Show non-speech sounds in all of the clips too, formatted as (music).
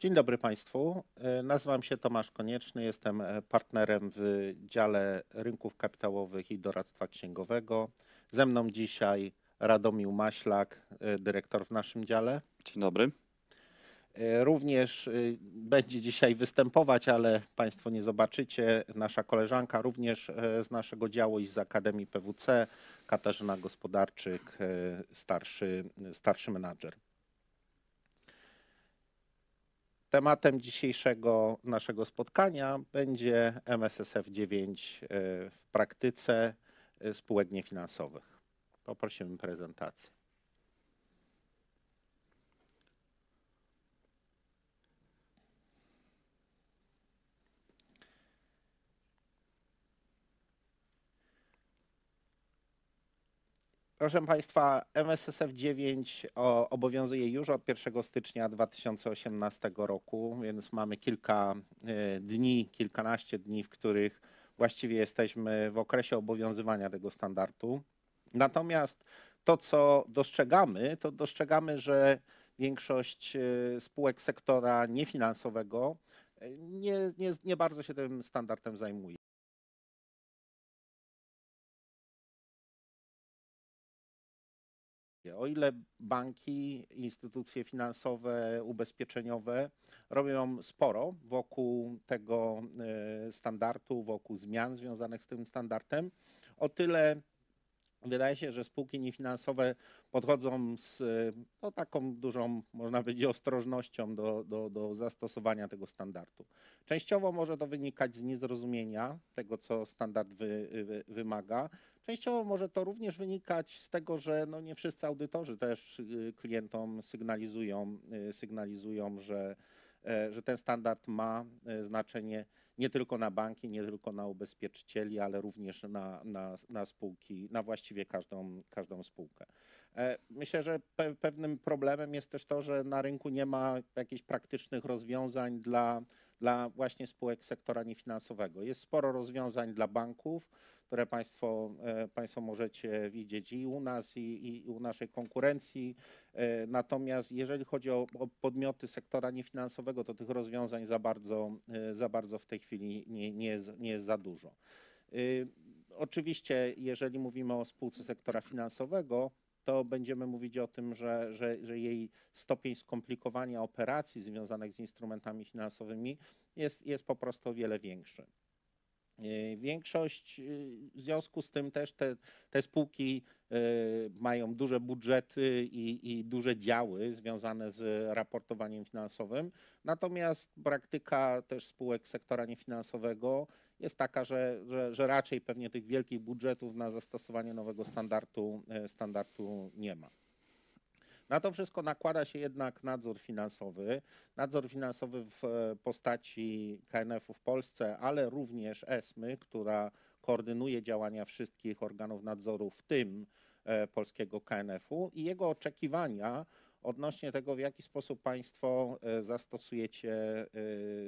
Dzień dobry Państwu. E, nazywam się Tomasz Konieczny, jestem e, partnerem w dziale rynków kapitałowych i doradztwa księgowego. Ze mną dzisiaj Radomił Maślak, e, dyrektor w naszym dziale. Dzień dobry. Również będzie dzisiaj występować, ale Państwo nie zobaczycie. Nasza koleżanka również z naszego działu i z Akademii PWC, Katarzyna Gospodarczyk, starszy, starszy menadżer. Tematem dzisiejszego naszego spotkania będzie MSSF9 e, w praktyce e, spółek niefinansowych. Poprosimy prezentację. Proszę Państwa, MSSF 9 obowiązuje już od 1 stycznia 2018 roku, więc mamy kilka y, dni, kilkanaście dni, w których właściwie jesteśmy w okresie obowiązywania tego standardu. Natomiast to, co dostrzegamy, to dostrzegamy, że większość y, spółek sektora niefinansowego y, nie, nie, nie bardzo się tym standardem zajmuje. o ile banki, instytucje finansowe, ubezpieczeniowe robią sporo wokół tego e, standardu, wokół zmian związanych z tym standardem, o tyle wydaje się, że spółki niefinansowe podchodzą z e, no, taką dużą, można powiedzieć, ostrożnością do, do, do zastosowania tego standardu. Częściowo może to wynikać z niezrozumienia tego, co standard wy, wy, wymaga. Częściowo może to również wynikać z tego, że no nie wszyscy audytorzy też y, klientom sygnalizują, y, sygnalizują że, e, że ten standard ma e, znaczenie nie tylko na banki, nie tylko na ubezpieczycieli, ale również na, na, na spółki, na właściwie każdą, każdą spółkę. E, myślę, że pe pewnym problemem jest też to, że na rynku nie ma jakichś praktycznych rozwiązań dla, dla właśnie spółek sektora niefinansowego. Jest sporo rozwiązań dla banków, które Państwo, e, państwo możecie widzieć i u nas, i, i u naszej konkurencji. E, natomiast jeżeli chodzi o, o, podmioty sektora niefinansowego, to tych rozwiązań za bardzo, e, za bardzo w tej chwili nie, nie, jest, nie jest za dużo. Oczywiście, jeżeli mówimy o spółce sektora finansowego, to będziemy mówić o tym, że, że, że, jej stopień skomplikowania operacji związanych z instrumentami finansowymi jest, jest po prostu o wiele większy. E, większość e, w związku z tym też te, te spółki e, mają duże budżety i, i, duże działy związane z raportowaniem finansowym. Natomiast praktyka też spółek sektora niefinansowego jest taka, że, że, że raczej pewnie tych wielkich budżetów na zastosowanie nowego standardu, standardu nie ma. Na to wszystko nakłada się jednak nadzór finansowy. Nadzór finansowy w e, postaci KNF-u w Polsce, ale również ESMY, która koordynuje działania wszystkich organów nadzoru, w tym e, polskiego KNF-u i jego oczekiwania odnośnie tego, w jaki sposób Państwo e, zastosujecie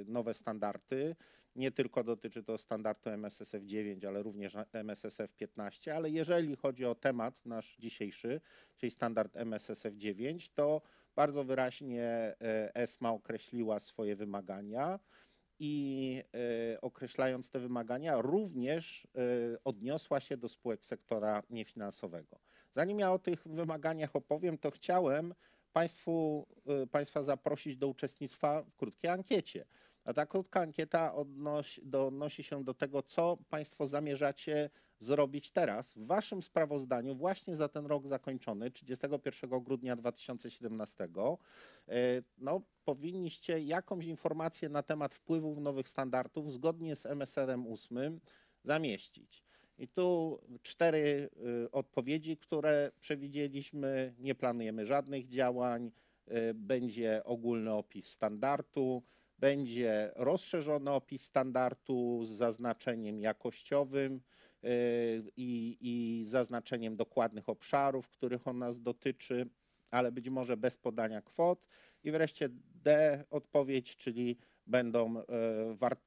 nowe standardy, nie tylko dotyczy to standardu MSSF 9, ale również MSSF 15, ale jeżeli chodzi o temat nasz dzisiejszy, czyli standard MSSF 9, to bardzo wyraźnie e, ESMA określiła swoje wymagania i e, określając te wymagania, również e, odniosła się do spółek sektora niefinansowego. Zanim ja o tych wymaganiach opowiem, to chciałem Państwu, Państwa zaprosić do uczestnictwa w krótkiej ankiecie. A ta krótka ankieta odnosi, do, odnosi się do tego, co Państwo zamierzacie zrobić teraz w Waszym sprawozdaniu właśnie za ten rok zakończony, 31 grudnia 2017. E, no, powinniście jakąś informację na temat wpływów nowych standardów zgodnie z MSR-em 8 zamieścić. I tu cztery y, odpowiedzi, które przewidzieliśmy. Nie planujemy żadnych działań. E, będzie ogólny opis standardu będzie rozszerzony opis standardu z zaznaczeniem jakościowym y, i, i zaznaczeniem dokładnych obszarów, których on nas dotyczy, ale być może bez podania kwot. I wreszcie D odpowiedź, czyli będą,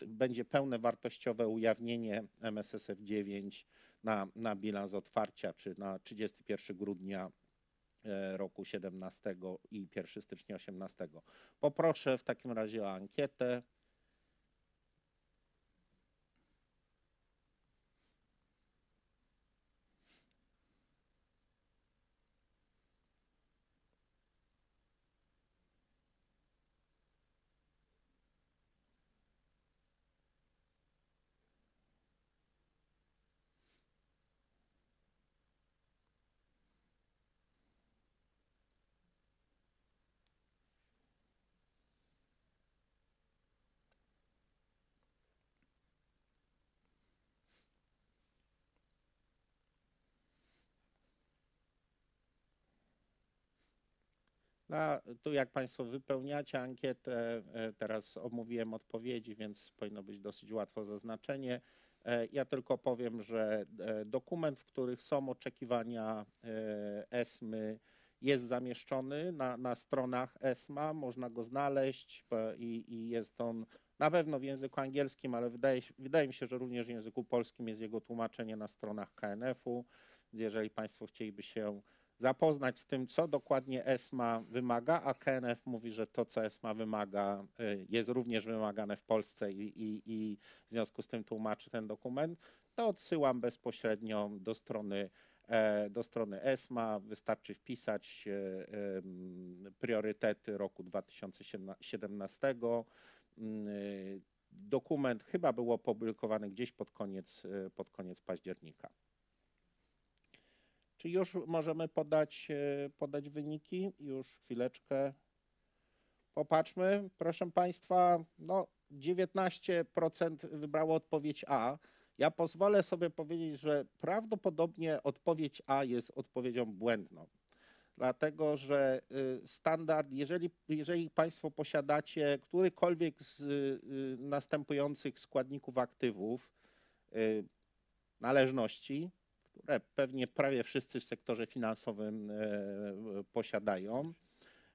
y, będzie pełne wartościowe ujawnienie MSSF 9 na, na bilans otwarcia, czy na 31 grudnia E, roku 17 i 1 stycznia 18. Poproszę w takim razie o ankietę. No, tu jak Państwo wypełniacie ankietę, e, teraz omówiłem odpowiedzi, więc powinno być dosyć łatwo zaznaczenie. E, ja tylko powiem, że e, dokument, w których są oczekiwania ESMY, jest zamieszczony na, na stronach ESMA, można go znaleźć i, i, jest on na pewno w języku angielskim, ale wydaje, wydaje mi się, że również w języku polskim jest jego tłumaczenie na stronach KNF-u. Jeżeli Państwo chcieliby się zapoznać z tym, co dokładnie ESMA wymaga, a KNF mówi, że to, co ESMA wymaga, y, jest również wymagane w Polsce i, i, i w związku z tym tłumaczy ten dokument, to odsyłam bezpośrednio do strony e, do strony ESMA. Wystarczy wpisać y, priorytety roku 2017. Y, dokument chyba był opublikowany gdzieś pod koniec, pod koniec października. Czy już możemy podać, e, podać wyniki? Już chwileczkę. Popatrzmy, proszę Państwa, no 19% wybrało odpowiedź A. Ja pozwolę sobie powiedzieć, że prawdopodobnie odpowiedź A jest odpowiedzią błędną. Dlatego, że y, standard, jeżeli, jeżeli Państwo posiadacie którykolwiek z y, następujących składników aktywów, y, należności, które pewnie prawie wszyscy w sektorze finansowym e, posiadają.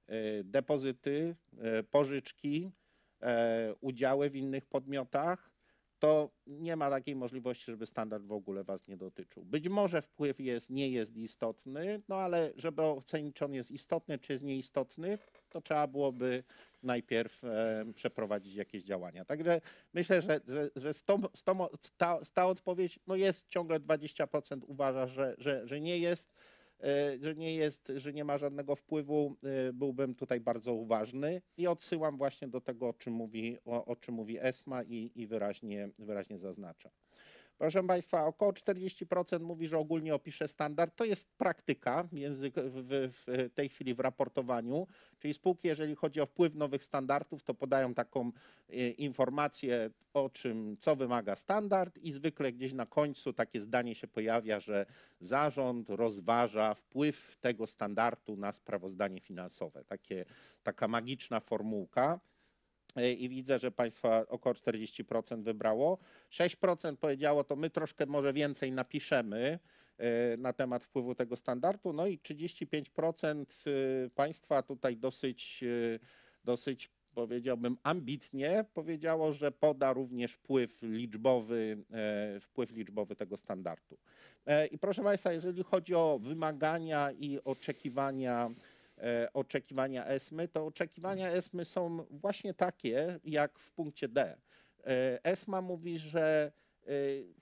E, depozyty, e, pożyczki, udziały w innych podmiotach, to nie ma takiej możliwości, żeby standard w ogóle Was nie dotyczył. Być może wpływ jest, nie jest istotny, no ale żeby ocenić, czy on jest istotny, czy jest nieistotny, to trzeba byłoby najpierw e, przeprowadzić jakieś działania. Także myślę, że, że, że z tą, z tą, ta, ta odpowiedź no jest ciągle 20% uważa, że, że, że nie jest e, że nie jest, że nie ma żadnego wpływu, e, byłbym tutaj bardzo uważny i odsyłam właśnie do tego, o czym mówi, o, o czym mówi ESMA i, i wyraźnie, wyraźnie zaznacza. Proszę Państwa, około 40% mówi, że ogólnie opisze standard. To jest praktyka język w, w, tej chwili w raportowaniu. Czyli spółki, jeżeli chodzi o wpływ nowych standardów, to podają taką e, informację o czym, co wymaga standard i zwykle gdzieś na końcu takie zdanie się pojawia, że zarząd rozważa wpływ tego standardu na sprawozdanie finansowe. Takie, taka magiczna formułka. E, i widzę, że państwa około 40% wybrało. 6% powiedziało, to my troszkę może więcej napiszemy e, na temat wpływu tego standardu. No i 35% e, państwa tutaj dosyć, dosyć powiedziałbym ambitnie powiedziało, że poda również wpływ liczbowy, wpływ liczbowy tego standardu. I proszę Państwa, jeżeli chodzi o wymagania i oczekiwania, E, oczekiwania ESMY, to oczekiwania ESMY są właśnie takie, jak w punkcie D. ESMA e mówi, że e,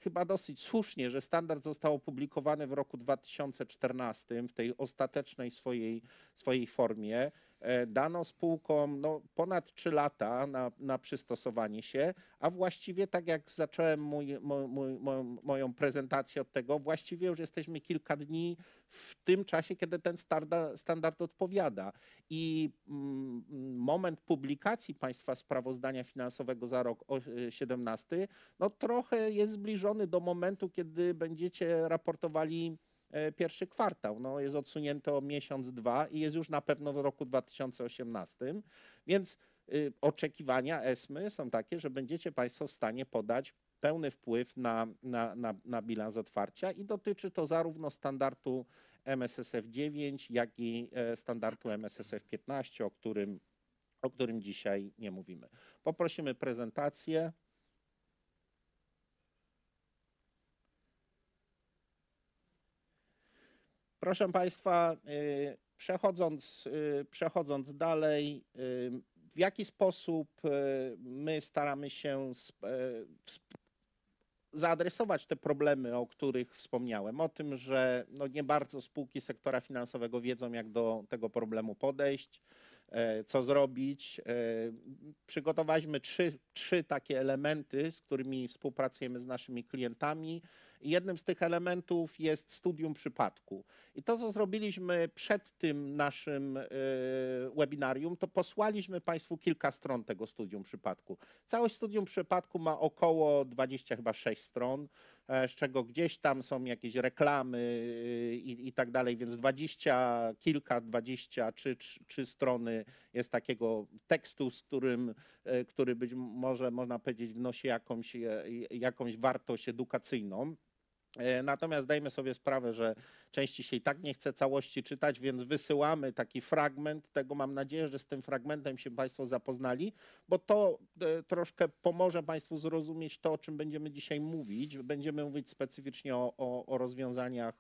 chyba dosyć słusznie, że standard został opublikowany w roku 2014 w tej ostatecznej swojej, swojej formie. E, Dano spółkom no, ponad 3 lata na, na przystosowanie się, a właściwie tak jak zacząłem mój, mój, mój, moją prezentację od tego, właściwie już jesteśmy kilka dni w tym czasie, kiedy ten standard, standard odpowiada. I mm, moment publikacji Państwa sprawozdania finansowego za rok 2017 e, no, trochę jest zbliżony do momentu, kiedy będziecie raportowali E, pierwszy kwartał. No, jest odsunięte o miesiąc, dwa i jest już na pewno w roku 2018. Więc y, oczekiwania ESMY są takie, że będziecie Państwo w stanie podać pełny wpływ na, na, na, na bilans otwarcia i dotyczy to zarówno standardu MSSF 9, jak i e, standardu MSSF 15, o którym, o którym dzisiaj nie mówimy. Poprosimy prezentację. Proszę Państwa, y, przechodząc, y, przechodząc dalej, y, w jaki sposób my staramy się zaadresować te problemy, o których wspomniałem, o tym, że no nie bardzo spółki sektora finansowego wiedzą, jak do tego problemu podejść, e, co zrobić. E, przygotowaliśmy trzy, trzy takie elementy, z którymi współpracujemy z naszymi klientami. Jednym z tych elementów jest studium przypadku. I to, co zrobiliśmy przed tym naszym e, webinarium, to posłaliśmy Państwu kilka stron tego studium przypadku. Całość studium przypadku ma około 20, chyba 6 stron, e, z czego gdzieś tam są jakieś reklamy e, i, i tak dalej, więc 20 kilka, 23 trzy strony jest takiego tekstu, z którym, który być może można powiedzieć wnosi jakąś, jakąś wartość edukacyjną. E, natomiast dajmy sobie sprawę, że części się i tak nie chce całości czytać, więc wysyłamy taki fragment tego. Mam nadzieję, że z tym fragmentem się Państwo zapoznali, bo to e, troszkę pomoże Państwu zrozumieć to, o czym będziemy dzisiaj mówić. Będziemy mówić specyficznie o, o, o rozwiązaniach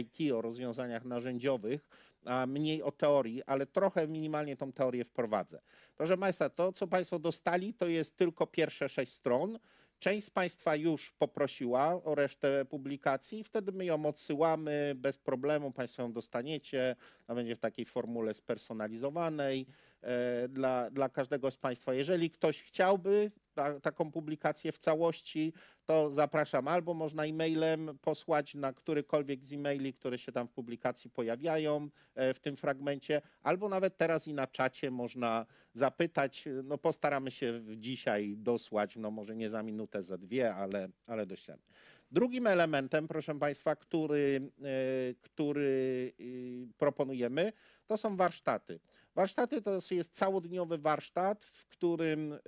IT, o rozwiązaniach narzędziowych, a mniej o teorii, ale trochę minimalnie tą teorię wprowadzę. Proszę Państwa, to co Państwo dostali, to jest tylko pierwsze sześć stron. Część z Państwa już poprosiła o resztę publikacji, wtedy my ją odsyłamy bez problemu, Państwo ją dostaniecie, będzie w takiej formule spersonalizowanej e, dla, dla każdego z Państwa. Jeżeli ktoś chciałby ta, taką publikację w całości, to zapraszam albo można e-mailem posłać na którykolwiek z e-maili, które się tam w publikacji pojawiają e, w tym fragmencie, albo nawet teraz i na czacie można zapytać. No postaramy się dzisiaj dosłać, no może nie za minutę, za dwie, ale, ale doślemy. Drugim elementem, proszę Państwa, który, e, który y, proponujemy, to są warsztaty. Warsztaty to jest całodniowy warsztat, w którym y,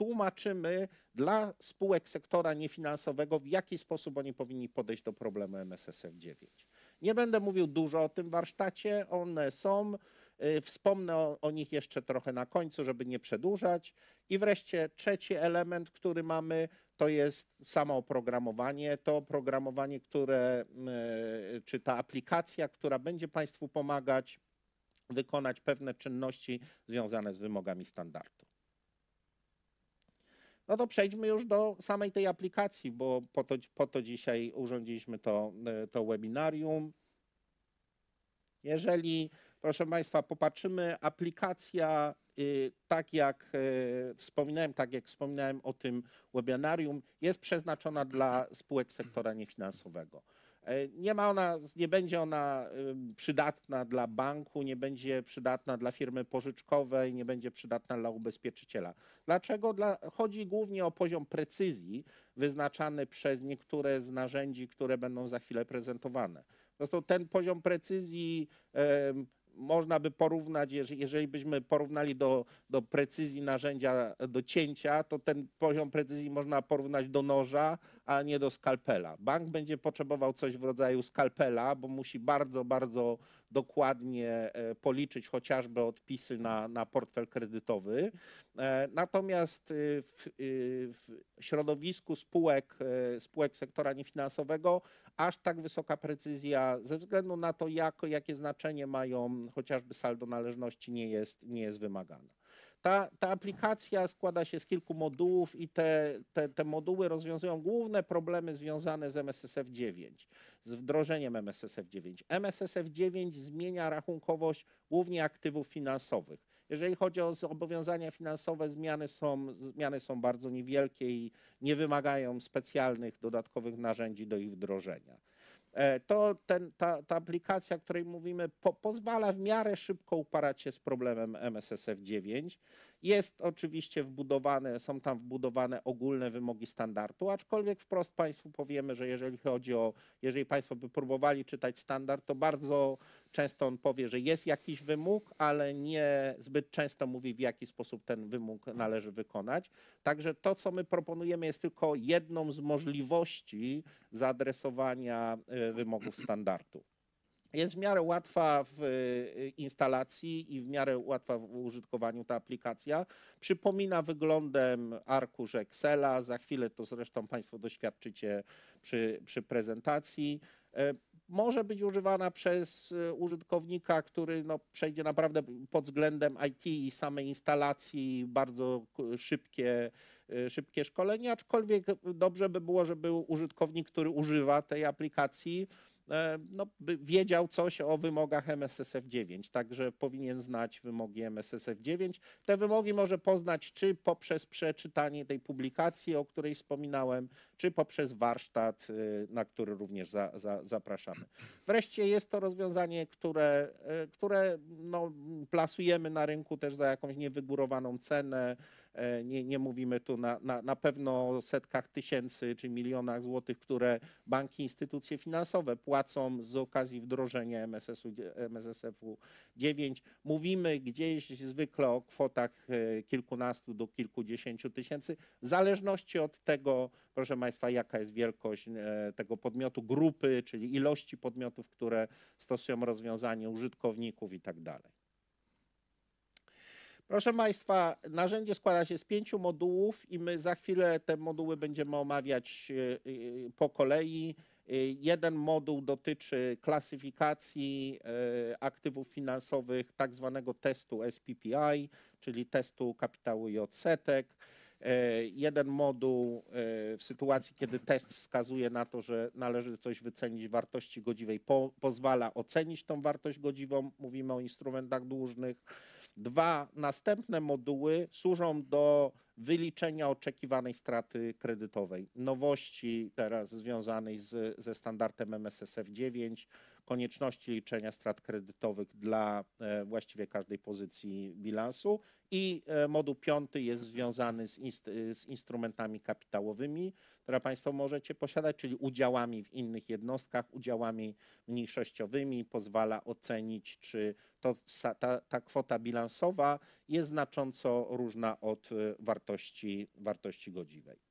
tłumaczymy dla spółek sektora niefinansowego, w jaki sposób oni powinni podejść do problemu MSSF 9. Nie będę mówił dużo o tym warsztacie, one są. Y, wspomnę o, o, nich jeszcze trochę na końcu, żeby nie przedłużać. I wreszcie trzeci element, który mamy, to jest samo oprogramowanie. To oprogramowanie, które, y, czy ta aplikacja, która będzie Państwu pomagać wykonać pewne czynności związane z wymogami standardu. No to przejdźmy już do samej tej aplikacji, bo po to, po to dzisiaj urządziliśmy to, e, to webinarium. Jeżeli, proszę Państwa, popatrzymy, aplikacja, y, tak jak e, wspominałem, tak jak wspominałem o tym webinarium, jest przeznaczona dla spółek sektora niefinansowego. E, nie ma ona, nie będzie ona przydatna dla banku, nie będzie przydatna dla firmy pożyczkowej, nie będzie przydatna dla ubezpieczyciela. Dlaczego? Dla, chodzi głównie o poziom precyzji wyznaczany przez niektóre z narzędzi, które będą za chwilę prezentowane. Zresztą ten poziom precyzji można by porównać, jeżeli, byśmy porównali do, do precyzji narzędzia do cięcia, to ten poziom precyzji można porównać do noża, a nie do skalpela. Bank będzie potrzebował coś w rodzaju skalpela, bo musi bardzo, bardzo dokładnie e, policzyć chociażby odpisy na, na portfel kredytowy. E, natomiast e, w, w środowisku spółek, spółek sektora niefinansowego aż tak wysoka precyzja ze względu na to, jak, jakie znaczenie mają chociażby saldo należności, nie jest, nie jest wymagana. Ta, ta aplikacja składa się z kilku modułów i te, te, te moduły rozwiązują główne problemy związane z MSSF9, z wdrożeniem MSSF9. MSSF9 zmienia rachunkowość głównie aktywów finansowych. Jeżeli chodzi o zobowiązania finansowe, zmiany są, zmiany są bardzo niewielkie i nie wymagają specjalnych dodatkowych narzędzi do ich wdrożenia. E, to ten, ta, ta aplikacja, o której mówimy, po, pozwala w miarę szybko uparać się z problemem MSSF 9. Jest oczywiście wbudowane, są tam wbudowane ogólne wymogi standardu, aczkolwiek wprost Państwu powiemy, że jeżeli chodzi o, jeżeli Państwo by próbowali czytać standard, to bardzo Często on powie, że jest jakiś wymóg, ale nie zbyt często mówi, w jaki sposób ten wymóg należy wykonać. Także to, co my proponujemy, jest tylko jedną z możliwości zaadresowania y, wymogów standardu. Jest w miarę łatwa w y, instalacji i w miarę łatwa w użytkowaniu ta aplikacja. Przypomina wyglądem arkusz Excela. Za chwilę to zresztą Państwo doświadczycie przy, przy prezentacji. E, może być używana przez y, użytkownika, który no, przejdzie naprawdę pod względem IT i samej instalacji bardzo szybkie, y, szybkie szkolenie, aczkolwiek dobrze by było, żeby użytkownik, który używa tej aplikacji, E, no, wiedział coś o wymogach MSSF9, także powinien znać wymogi MSSF9. Te wymogi może poznać czy poprzez przeczytanie tej publikacji, o której wspominałem, czy poprzez warsztat, y, na który również za, za, zapraszamy. Wreszcie jest to rozwiązanie, które, y, które no, plasujemy na rynku też za jakąś niewygórowaną cenę. E, nie, nie mówimy tu na, na, na pewno o setkach tysięcy czy milionach złotych, które banki, instytucje finansowe płacą z okazji wdrożenia MSS-u, MSSF-u 9. Mówimy gdzieś zwykle o kwotach e, kilkunastu do kilkudziesięciu tysięcy, w zależności od tego, proszę Państwa, jaka jest wielkość e, tego podmiotu, grupy, czyli ilości podmiotów, które stosują rozwiązanie użytkowników i tak dalej. Proszę Państwa, narzędzie składa się z pięciu modułów i my za chwilę te moduły będziemy omawiać y, y, po kolei. Y, jeden moduł dotyczy klasyfikacji aktywów finansowych, tak zwanego testu SPPI, czyli testu kapitału i odsetek. Jeden moduł w sytuacji, kiedy test wskazuje na to, że należy coś wycenić wartości godziwej, pozwala ocenić tą wartość godziwą. Mówimy o instrumentach dłużnych Dwa następne moduły służą do wyliczenia oczekiwanej straty kredytowej. Nowości teraz związanej z, ze standardem MSSF 9, konieczności liczenia strat kredytowych dla e, właściwie każdej pozycji bilansu i e, moduł piąty jest związany z, inst z, instrumentami kapitałowymi, które Państwo możecie posiadać, czyli udziałami w innych jednostkach, udziałami mniejszościowymi. Pozwala ocenić, czy to, ta, ta kwota bilansowa jest znacząco różna od e, wartości, wartości godziwej.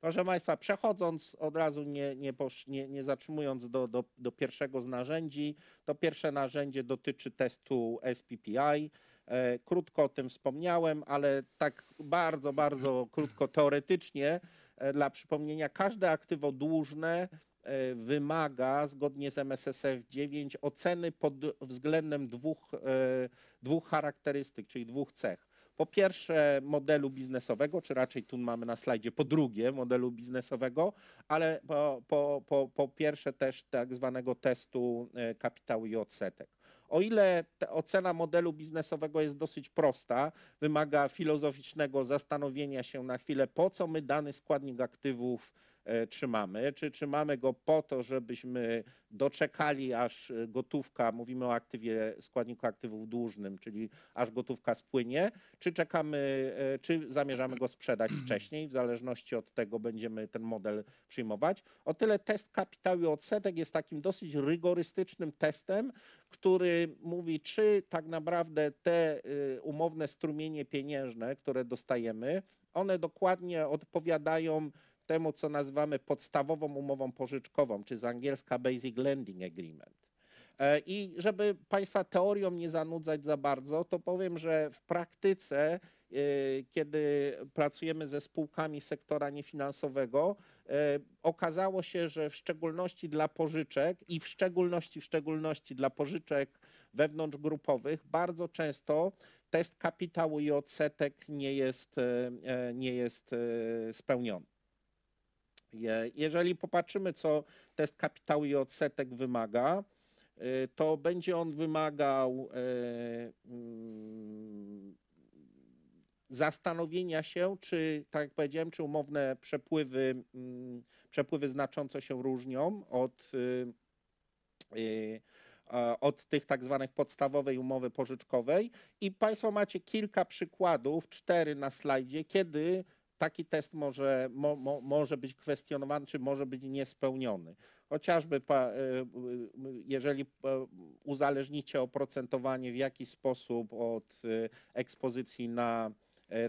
Proszę Państwa, przechodząc od razu, nie, nie, nie, nie zatrzymując do, do, do pierwszego z narzędzi, to pierwsze narzędzie dotyczy testu SPPI. E, krótko o tym wspomniałem, ale tak bardzo, bardzo krótko teoretycznie e, dla przypomnienia, każde aktywo dłużne e, wymaga zgodnie z MSSF 9 oceny pod względem dwóch, dwóch charakterystyk, czyli dwóch cech po pierwsze modelu biznesowego, czy raczej tu mamy na slajdzie po drugie modelu biznesowego, ale po, po, po, po pierwsze też tak zwanego testu e, kapitału i odsetek. O ile ocena modelu biznesowego jest dosyć prosta, wymaga filozoficznego zastanowienia się na chwilę, po co my dany składnik aktywów E, trzymamy? Czy trzymamy go po to, żebyśmy doczekali, aż e, gotówka, mówimy o aktywie, składniku aktywów dłużnym, czyli aż gotówka spłynie, czy czekamy, e, czy zamierzamy go sprzedać (clears throat) wcześniej, w zależności od tego będziemy ten model przyjmować. O tyle test kapitału i odsetek jest takim dosyć rygorystycznym testem, który mówi, czy tak naprawdę te umowne strumienie pieniężne, które dostajemy, one dokładnie odpowiadają temu, co nazywamy podstawową umową pożyczkową, czy z angielska Basic Lending Agreement. E, I żeby Państwa teorią nie zanudzać za bardzo, to powiem, że w praktyce, e, kiedy pracujemy ze spółkami sektora niefinansowego, e, okazało się, że w szczególności dla pożyczek i w szczególności, w szczególności dla pożyczek wewnątrzgrupowych, bardzo często test kapitału i odsetek nie jest, nie jest spełniony. Jeżeli popatrzymy, co test kapitału i odsetek wymaga, y, to będzie on wymagał y, mm, zastanowienia się, czy, tak jak powiedziałem, czy umowne przepływy, mm, przepływy znacząco się różnią od, y, od tych tak zwanych podstawowej umowy pożyczkowej. I Państwo macie kilka przykładów, cztery na slajdzie, kiedy taki test może, mo, mo, może być kwestionowany, czy może być niespełniony. Chociażby pa, e, e, jeżeli e, uzależnicie oprocentowanie w jakiś sposób od ekspozycji na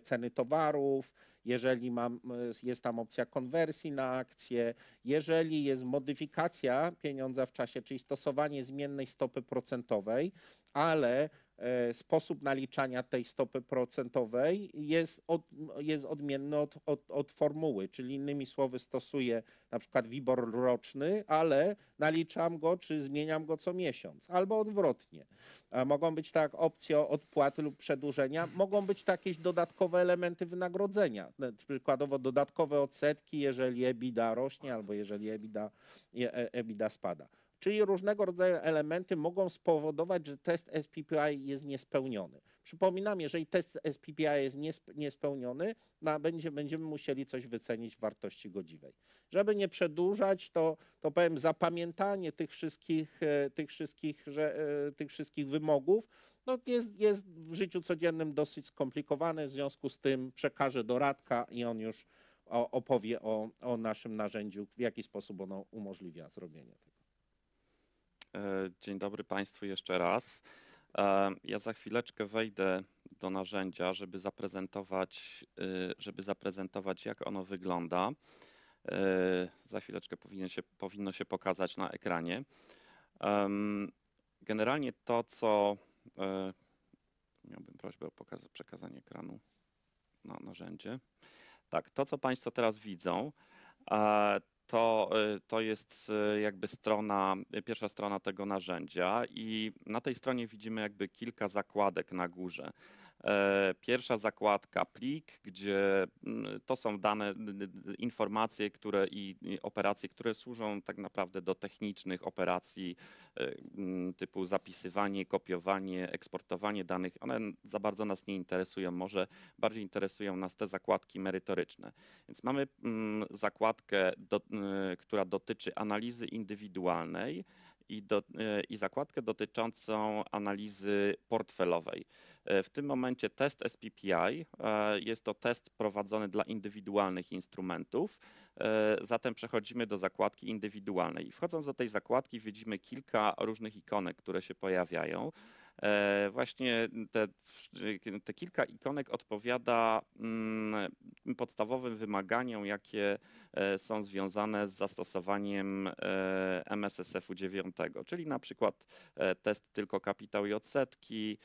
ceny towarów, jeżeli mam, jest tam opcja konwersji na akcję, jeżeli jest modyfikacja pieniądza w czasie, czyli stosowanie zmiennej stopy procentowej, ale E, sposób naliczania tej stopy procentowej jest, od, jest odmienny od, od, od formuły, czyli innymi słowy stosuję na przykład WIBOR roczny, ale naliczam go czy zmieniam go co miesiąc, albo odwrotnie. E, mogą być tak opcje odpłaty lub przedłużenia, mogą być takie jakieś dodatkowe elementy wynagrodzenia, przykładowo dodatkowe odsetki, jeżeli EBITDA rośnie albo jeżeli EBITDA, EBITDA e spada. Czyli różnego rodzaju elementy mogą spowodować, że test SPPI jest niespełniony. Przypominam, jeżeli test SPPI jest niespełniony, no, będzie, będziemy musieli coś wycenić w wartości godziwej. Żeby nie przedłużać, to, to powiem zapamiętanie tych wszystkich, e, tych wszystkich, że, e, tych wszystkich wymogów no jest, jest w życiu codziennym dosyć skomplikowane, w związku z tym przekażę do Radka i on już opowie o, o naszym narzędziu, w jaki sposób ono umożliwia zrobienie tego. E, dzień dobry Państwu jeszcze raz. E, ja za chwileczkę wejdę do narzędzia, żeby zaprezentować, e, żeby zaprezentować jak ono wygląda. Za chwileczkę powinien się, powinno się pokazać na ekranie. Generalnie to, co miałbym prośbę o przekazanie ekranu na narzędzie. Tak, to, co Państwo teraz widzą, to, y, to jest y, jakby strona, y, pierwsza strona tego narzędzia i na tej stronie widzimy jakby kilka zakładek na górze. E, pierwsza zakładka plik, gdzie mm, to są dane, informacje, które i operacje, które służą tak naprawdę do technicznych operacji e, mm, typu zapisywanie, kopiowanie, eksportowanie danych. One za bardzo nas nie interesują, może bardziej interesują nas te zakładki merytoryczne. Więc mamy mm, zakładkę, do, która dotyczy analizy indywidualnej i, do, i zakładkę dotyczącą analizy portfelowej. W tym momencie test SPPI e, jest to test prowadzony dla indywidualnych instrumentów. E, zatem przechodzimy do zakładki indywidualnej. Wchodząc do tej zakładki widzimy kilka różnych ikonek, które się pojawiają. E, właśnie te, te kilka ikonek odpowiada mm, podstawowym wymaganiom, jakie e, są związane z zastosowaniem e, MSSF-u 9, czyli na przykład test tylko kapitał i odsetki,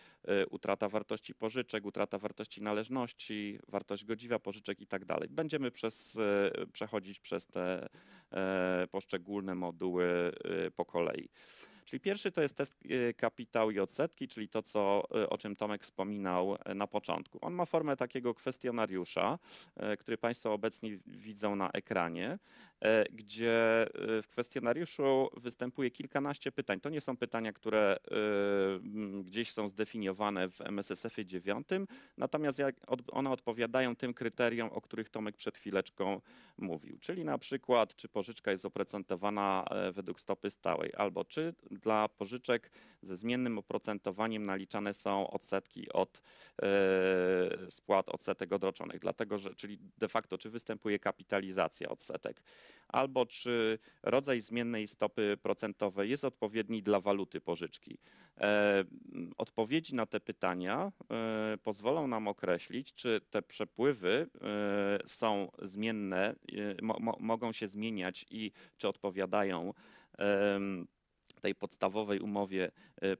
utrata wartości pożyczek, utrata wartości należności, wartość godziwa pożyczek i tak dalej. Będziemy przez, przechodzić przez te poszczególne moduły po kolei. Czyli pierwszy to jest test y, kapitał i odsetki, czyli to, co, y, o czym Tomek wspominał y, na początku. On ma formę takiego kwestionariusza, który Państwo obecnie widzą na ekranie. E, gdzie e, w kwestionariuszu występuje kilkanaście pytań. To nie są pytania, które e, gdzieś są zdefiniowane w MSSF-ie 9, natomiast one odpowiadają tym kryteriom, o których Tomek przed chwileczką mówił. Czyli na przykład, czy pożyczka jest oprocentowana według stopy stałej, albo czy dla pożyczek ze zmiennym oprocentowaniem naliczane są odsetki od spłat odsetek odroczonych, dlatego że, czyli de facto, czy występuje kapitalizacja odsetek albo czy rodzaj zmiennej stopy procentowej jest odpowiedni dla waluty pożyczki. E, odpowiedzi na te pytania e, pozwolą nam określić, czy te przepływy e, są zmienne, mogą się zmieniać i czy odpowiadają tej podstawowej umowie,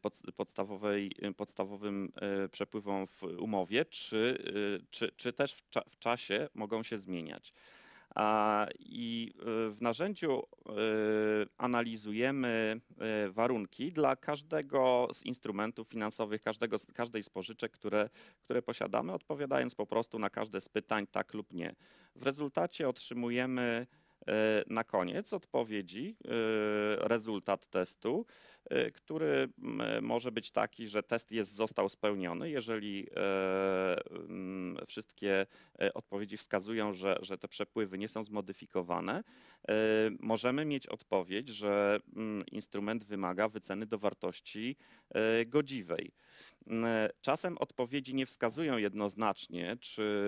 pod, podstawowej, podstawowym przepływom w umowie, czy, czy, czy też w, cza w czasie mogą się zmieniać. I y, w narzędziu y, analizujemy y, warunki dla każdego z instrumentów finansowych, każdego, każdej z pożyczek, które, które posiadamy, odpowiadając po prostu na każde z pytań tak lub nie. W rezultacie otrzymujemy E, na koniec odpowiedzi e, rezultat testu, e, który może być taki, że test jest, został spełniony, jeżeli wszystkie odpowiedzi wskazują, że, że te przepływy nie są zmodyfikowane, możemy mieć odpowiedź, że instrument wymaga wyceny do wartości godziwej. Mm, e, czasem odpowiedzi nie wskazują jednoznacznie, czy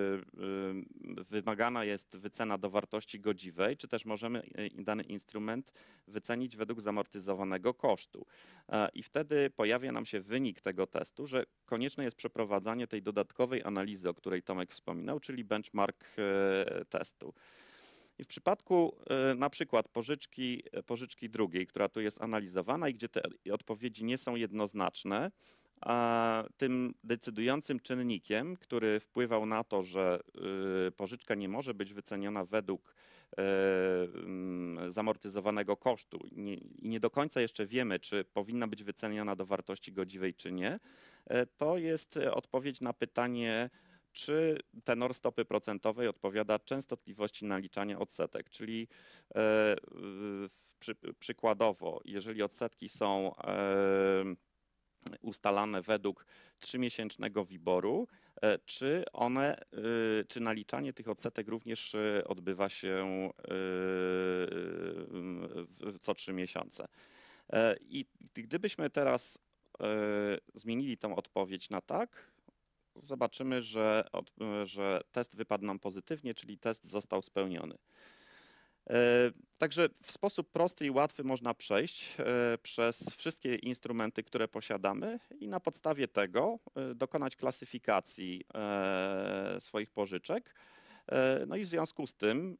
wymagana jest wycena do wartości godziwej, czy też możemy e, dany instrument wycenić według zamortyzowanego kosztu. E, I wtedy pojawia nam się wynik tego testu, że konieczne jest przeprowadzanie tej dodatkowej analizy, o której Tomek wspominał, czyli benchmark testu. I w przypadku na przykład pożyczki, pożyczki drugiej, która tu jest analizowana i gdzie te odpowiedzi nie są jednoznaczne, tym decydującym czynnikiem, który wpływał na to, że y, pożyczka nie może być wyceniona według y, mm, zamortyzowanego kosztu i nie do końca jeszcze wiemy, czy powinna być wyceniona do wartości godziwej, czy nie, e, to jest e, odpowiedź na pytanie, czy tenor stopy procentowej odpowiada częstotliwości naliczania odsetek, czyli e, przykładowo, jeżeli odsetki są ustalane według miesięcznego wyboru, e, czy one, e, czy naliczanie tych odsetek również e, odbywa się co trzy miesiące. I gdybyśmy teraz zmienili tą odpowiedź na tak, zobaczymy, że, że test wypadł nam pozytywnie, czyli test został spełniony. E, także w sposób prosty i łatwy można przejść e, przez wszystkie instrumenty, które posiadamy i na podstawie tego e, dokonać klasyfikacji swoich pożyczek. No i w związku z tym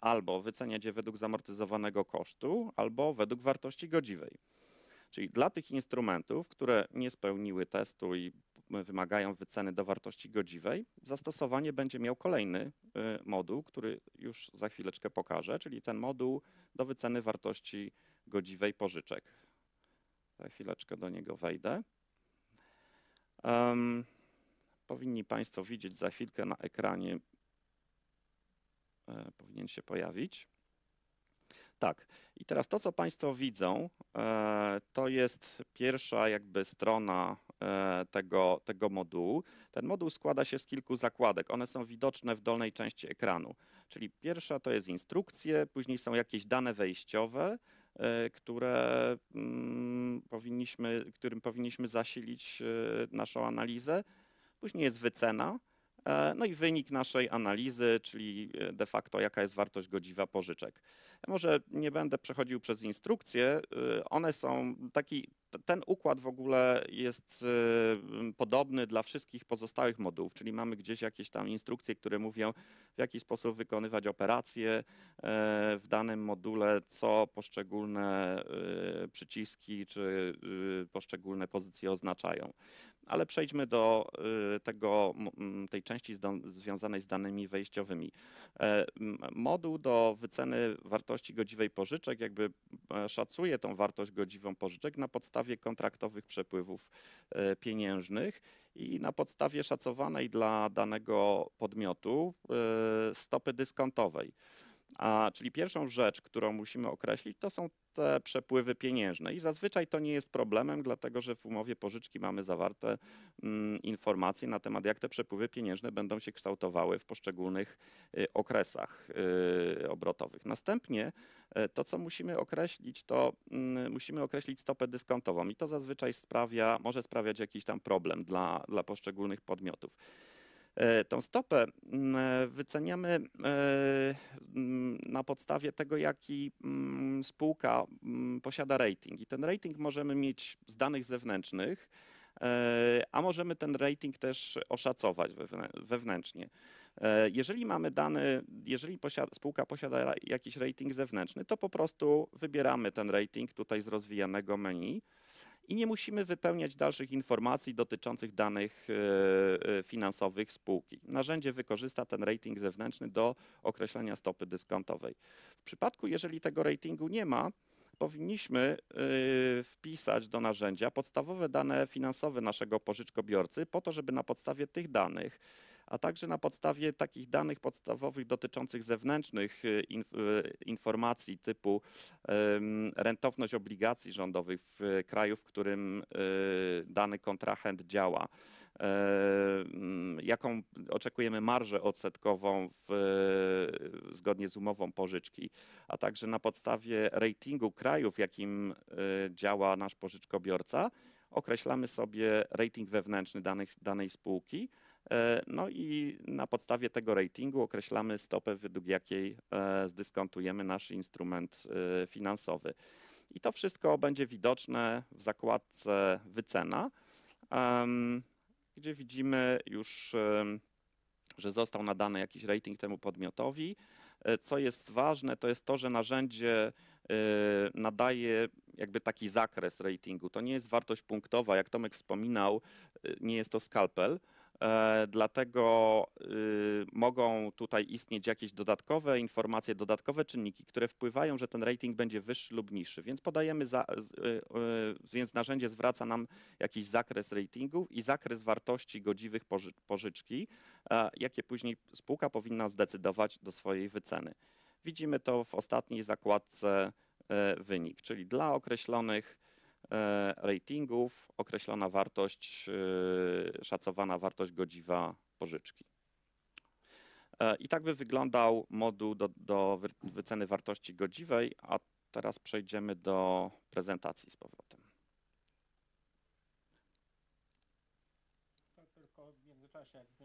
albo wyceniać je według zamortyzowanego kosztu, albo według wartości godziwej. Czyli dla tych instrumentów, które nie spełniły testu i wymagają wyceny do wartości godziwej, zastosowanie będzie miał kolejny y, moduł, który już za chwileczkę pokażę, czyli ten moduł do wyceny wartości godziwej pożyczek. Za chwileczkę do niego wejdę. Um, powinni Państwo widzieć za chwilkę na ekranie, e, powinien się pojawić. Tak. I teraz to, co Państwo widzą, e, to jest pierwsza jakby strona e, tego, tego modułu. Ten moduł składa się z kilku zakładek. One są widoczne w dolnej części ekranu. Czyli pierwsza to jest instrukcje, później są jakieś dane wejściowe, e, które mm, powinniśmy, którym powinniśmy zasilić naszą analizę. Później jest wycena, no i wynik naszej analizy, czyli de facto jaka jest wartość godziwa pożyczek. Może nie będę przechodził przez instrukcje. Y, one są taki, ten układ w ogóle jest y, podobny dla wszystkich pozostałych modułów, czyli mamy gdzieś jakieś tam instrukcje, które mówią, w jaki sposób wykonywać operacje y, w danym module, co poszczególne przyciski czy poszczególne pozycje oznaczają. Ale przejdźmy do tego, tej części związanej z danymi wejściowymi. E, moduł do wyceny wartości wartości godziwej pożyczek, jakby e, szacuje tą wartość godziwą pożyczek na podstawie kontraktowych przepływów e, pieniężnych i na podstawie szacowanej dla danego podmiotu e, stopy dyskontowej. A, czyli pierwszą rzecz, którą musimy określić, to są te przepływy pieniężne. I zazwyczaj to nie jest problemem, dlatego że w umowie pożyczki mamy zawarte mm, informacje na temat, jak te przepływy pieniężne będą się kształtowały w poszczególnych y, okresach y, obrotowych. Następnie y, to, co musimy określić, to mm, musimy określić stopę dyskontową i to zazwyczaj sprawia, może sprawiać jakiś tam problem dla, dla poszczególnych podmiotów. E, tą stopę mm, e, wyceniamy e, mm, na podstawie tego, jaki mm, spółka posiada rating. I ten rating możemy mieć z danych zewnętrznych, a możemy ten rating też oszacować wewnętrznie. Jeżeli mamy dane, jeżeli posiada, spółka posiada jakiś rating zewnętrzny, to po prostu wybieramy ten rating tutaj z rozwijanego menu i nie musimy wypełniać dalszych informacji dotyczących danych e, e, finansowych spółki. Narzędzie wykorzysta ten rating zewnętrzny do określenia stopy dyskontowej. W przypadku, jeżeli tego ratingu nie ma, powinniśmy e, wpisać do narzędzia podstawowe dane finansowe naszego pożyczkobiorcy po to, żeby na podstawie tych danych a także na podstawie takich danych podstawowych dotyczących zewnętrznych y, y, informacji typu rentowność obligacji rządowych w kraju, w którym y, dany kontrahent działa, e, mm, jaką oczekujemy marżę odsetkową w, zgodnie z umową pożyczki, a także na podstawie ratingu kraju, w jakim działa nasz pożyczkobiorca, określamy sobie rating wewnętrzny danych, danej spółki E, no i na podstawie tego ratingu określamy stopę, według jakiej e, zdyskontujemy nasz instrument e, finansowy. I to wszystko będzie widoczne w zakładce Wycena, gdzie widzimy już, że został nadany jakiś rating temu podmiotowi. Co jest ważne, to jest to, że narzędzie nadaje jakby taki zakres ratingu. To nie jest wartość punktowa, jak Tomek wspominał, nie jest to skalpel E, dlatego y, mogą tutaj istnieć jakieś dodatkowe informacje, dodatkowe czynniki, które wpływają, że ten rating będzie wyższy lub niższy. Więc podajemy, za, y, y, więc narzędzie zwraca nam jakiś zakres ratingów i zakres wartości godziwych pożyczki, e, jakie później spółka powinna zdecydować do swojej wyceny. Widzimy to w ostatniej zakładce e, wynik, czyli dla określonych E, ratingów, określona wartość, e, szacowana wartość godziwa pożyczki. E, I tak by wyglądał moduł do, do wyceny wartości godziwej, a teraz przejdziemy do prezentacji z powrotem.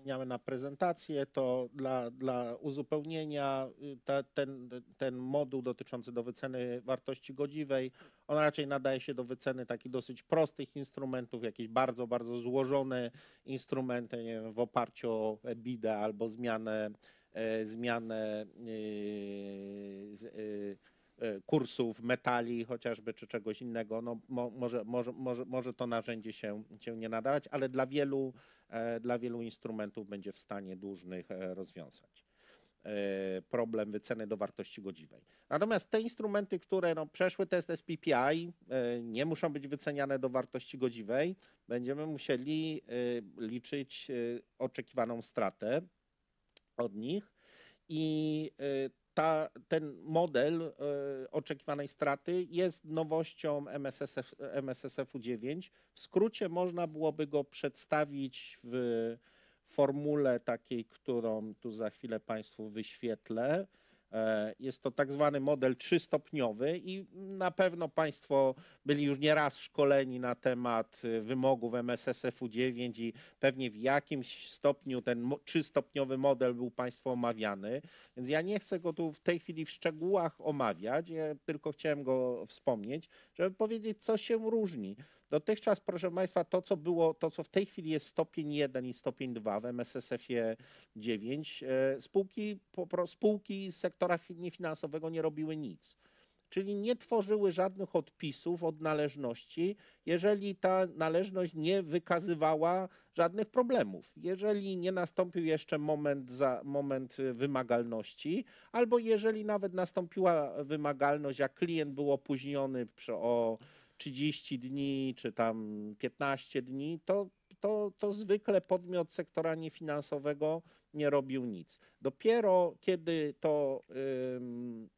miałem na prezentację, to dla, dla uzupełnienia y, ta, ten, ten moduł dotyczący do wyceny wartości godziwej, on raczej nadaje się do wyceny takich dosyć prostych instrumentów, jakieś bardzo, bardzo złożone instrumenty nie wiem, w oparciu o e bidę e albo zmianę, e, zmianę e, e, kursów, metali chociażby, czy czegoś innego. No, mo, może, może, może, może to narzędzie się, się nie nadawać, ale dla wielu E, dla wielu instrumentów będzie w stanie dłużnych e, rozwiązać e, problem wyceny do wartości godziwej. Natomiast te instrumenty, które no, przeszły test SPPI, nie muszą być wyceniane do wartości godziwej, będziemy musieli liczyć oczekiwaną stratę od nich i ta, ten model e, oczekiwanej straty jest nowością MSSF, MSSF-u 9. W skrócie można byłoby go przedstawić w formule takiej, którą tu za chwilę Państwu wyświetlę. E, jest to tak zwany model trzystopniowy i na pewno Państwo byli już nieraz szkoleni na temat e, wymogów MSSF-u 9 i pewnie w jakimś stopniu ten trzystopniowy model był Państwu omawiany, więc ja nie chcę go tu w tej chwili w szczegółach omawiać, ja tylko chciałem go wspomnieć, żeby powiedzieć, co się różni. Dotychczas, proszę Państwa, to co było, to co w tej chwili jest stopień 1 i stopień 2 w MSSF-ie 9, e, spółki, spółki z sektora niefinansowego nie robiły nic czyli nie tworzyły żadnych odpisów od należności, jeżeli ta należność nie wykazywała żadnych problemów. Jeżeli nie nastąpił jeszcze moment, za, moment wymagalności, albo jeżeli nawet nastąpiła wymagalność, a klient był opóźniony przy, o 30 dni, czy tam 15 dni, to, to, to zwykle podmiot sektora niefinansowego nie robił nic. Dopiero kiedy to. Y,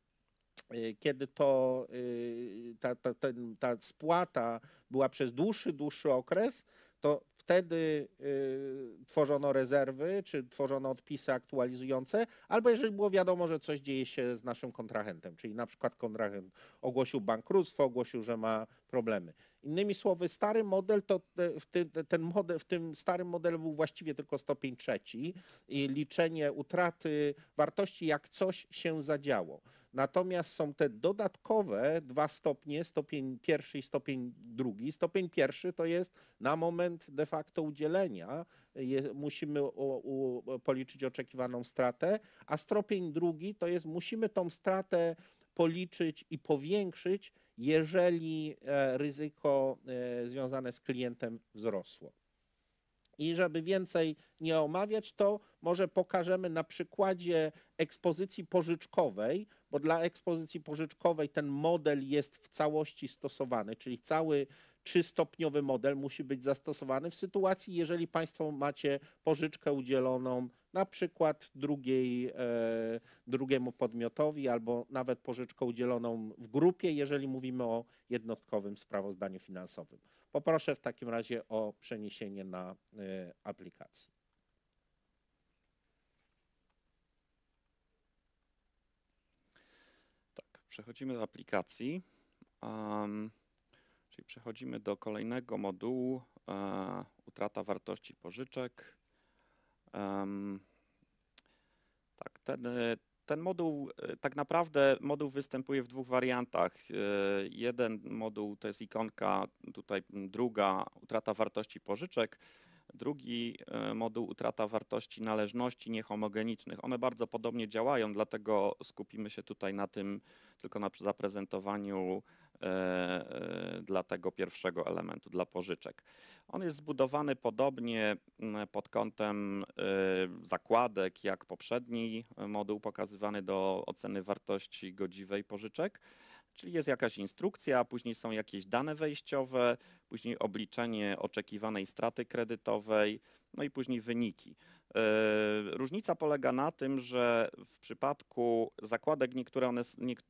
kiedy to y, ta, ta, ta, ta, spłata była przez dłuższy, dłuższy okres, to wtedy y, tworzono rezerwy, czy tworzono odpisy aktualizujące, albo jeżeli było wiadomo, że coś dzieje się z naszym kontrahentem, czyli na przykład kontrahent ogłosił bankructwo, ogłosił, że ma problemy. Innymi słowy, stary model to e, ten model, w tym starym modelu był właściwie tylko stopień trzeci i liczenie utraty wartości, jak coś się zadziało. Natomiast są te dodatkowe dwa stopnie, stopień pierwszy i stopień drugi. Stopień pierwszy to jest na moment de facto udzielenia. musimy u, u, policzyć oczekiwaną stratę, a stopień drugi to jest musimy tą stratę policzyć i powiększyć, jeżeli e, ryzyko e, związane z klientem wzrosło. I żeby więcej nie omawiać, to może pokażemy na przykładzie ekspozycji pożyczkowej, bo dla ekspozycji pożyczkowej ten model jest w całości stosowany, czyli cały trzystopniowy model musi być zastosowany w sytuacji, jeżeli Państwo macie pożyczkę udzieloną na przykład drugiej, e, drugiemu podmiotowi albo nawet pożyczką udzieloną w grupie, jeżeli mówimy o jednostkowym sprawozdaniu finansowym. Poproszę w takim razie o przeniesienie na e, aplikację. Tak, przechodzimy do aplikacji. Um, czyli przechodzimy do kolejnego modułu e, utrata wartości pożyczek tak, ten, e, ten moduł, e, tak naprawdę moduł występuje w dwóch wariantach. E, jeden moduł to jest ikonka, tutaj druga, utrata wartości pożyczek. Drugi moduł, utrata wartości należności niehomogenicznych. One bardzo podobnie działają, dlatego skupimy się tutaj na tym, tylko na zaprezentowaniu E, e, dla tego pierwszego elementu, dla pożyczek. On jest zbudowany podobnie mm, pod kątem e, zakładek jak poprzedni moduł pokazywany do oceny wartości godziwej pożyczek. Czyli jest jakaś instrukcja, później są jakieś dane wejściowe, później obliczenie oczekiwanej straty kredytowej, no i później wyniki. Yy, różnica polega na tym, że w przypadku zakładek niektóre, one,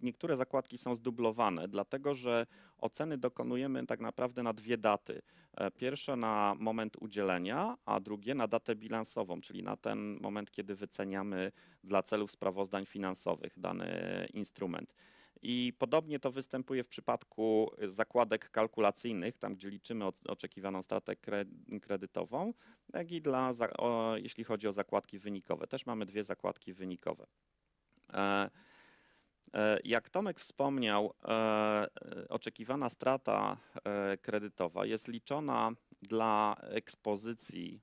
niektóre zakładki są zdublowane, dlatego że oceny dokonujemy tak naprawdę na dwie daty. E, pierwsze na moment udzielenia, a drugie na datę bilansową, czyli na ten moment, kiedy wyceniamy dla celów sprawozdań finansowych dany instrument. I podobnie to występuje w przypadku y, zakładek kalkulacyjnych, tam gdzie liczymy oczekiwaną stratę kredytową, jak i dla, jeśli chodzi o zakładki wynikowe. Też mamy dwie zakładki wynikowe. E, e, jak Tomek wspomniał, e, oczekiwana strata kredytowa jest liczona dla ekspozycji,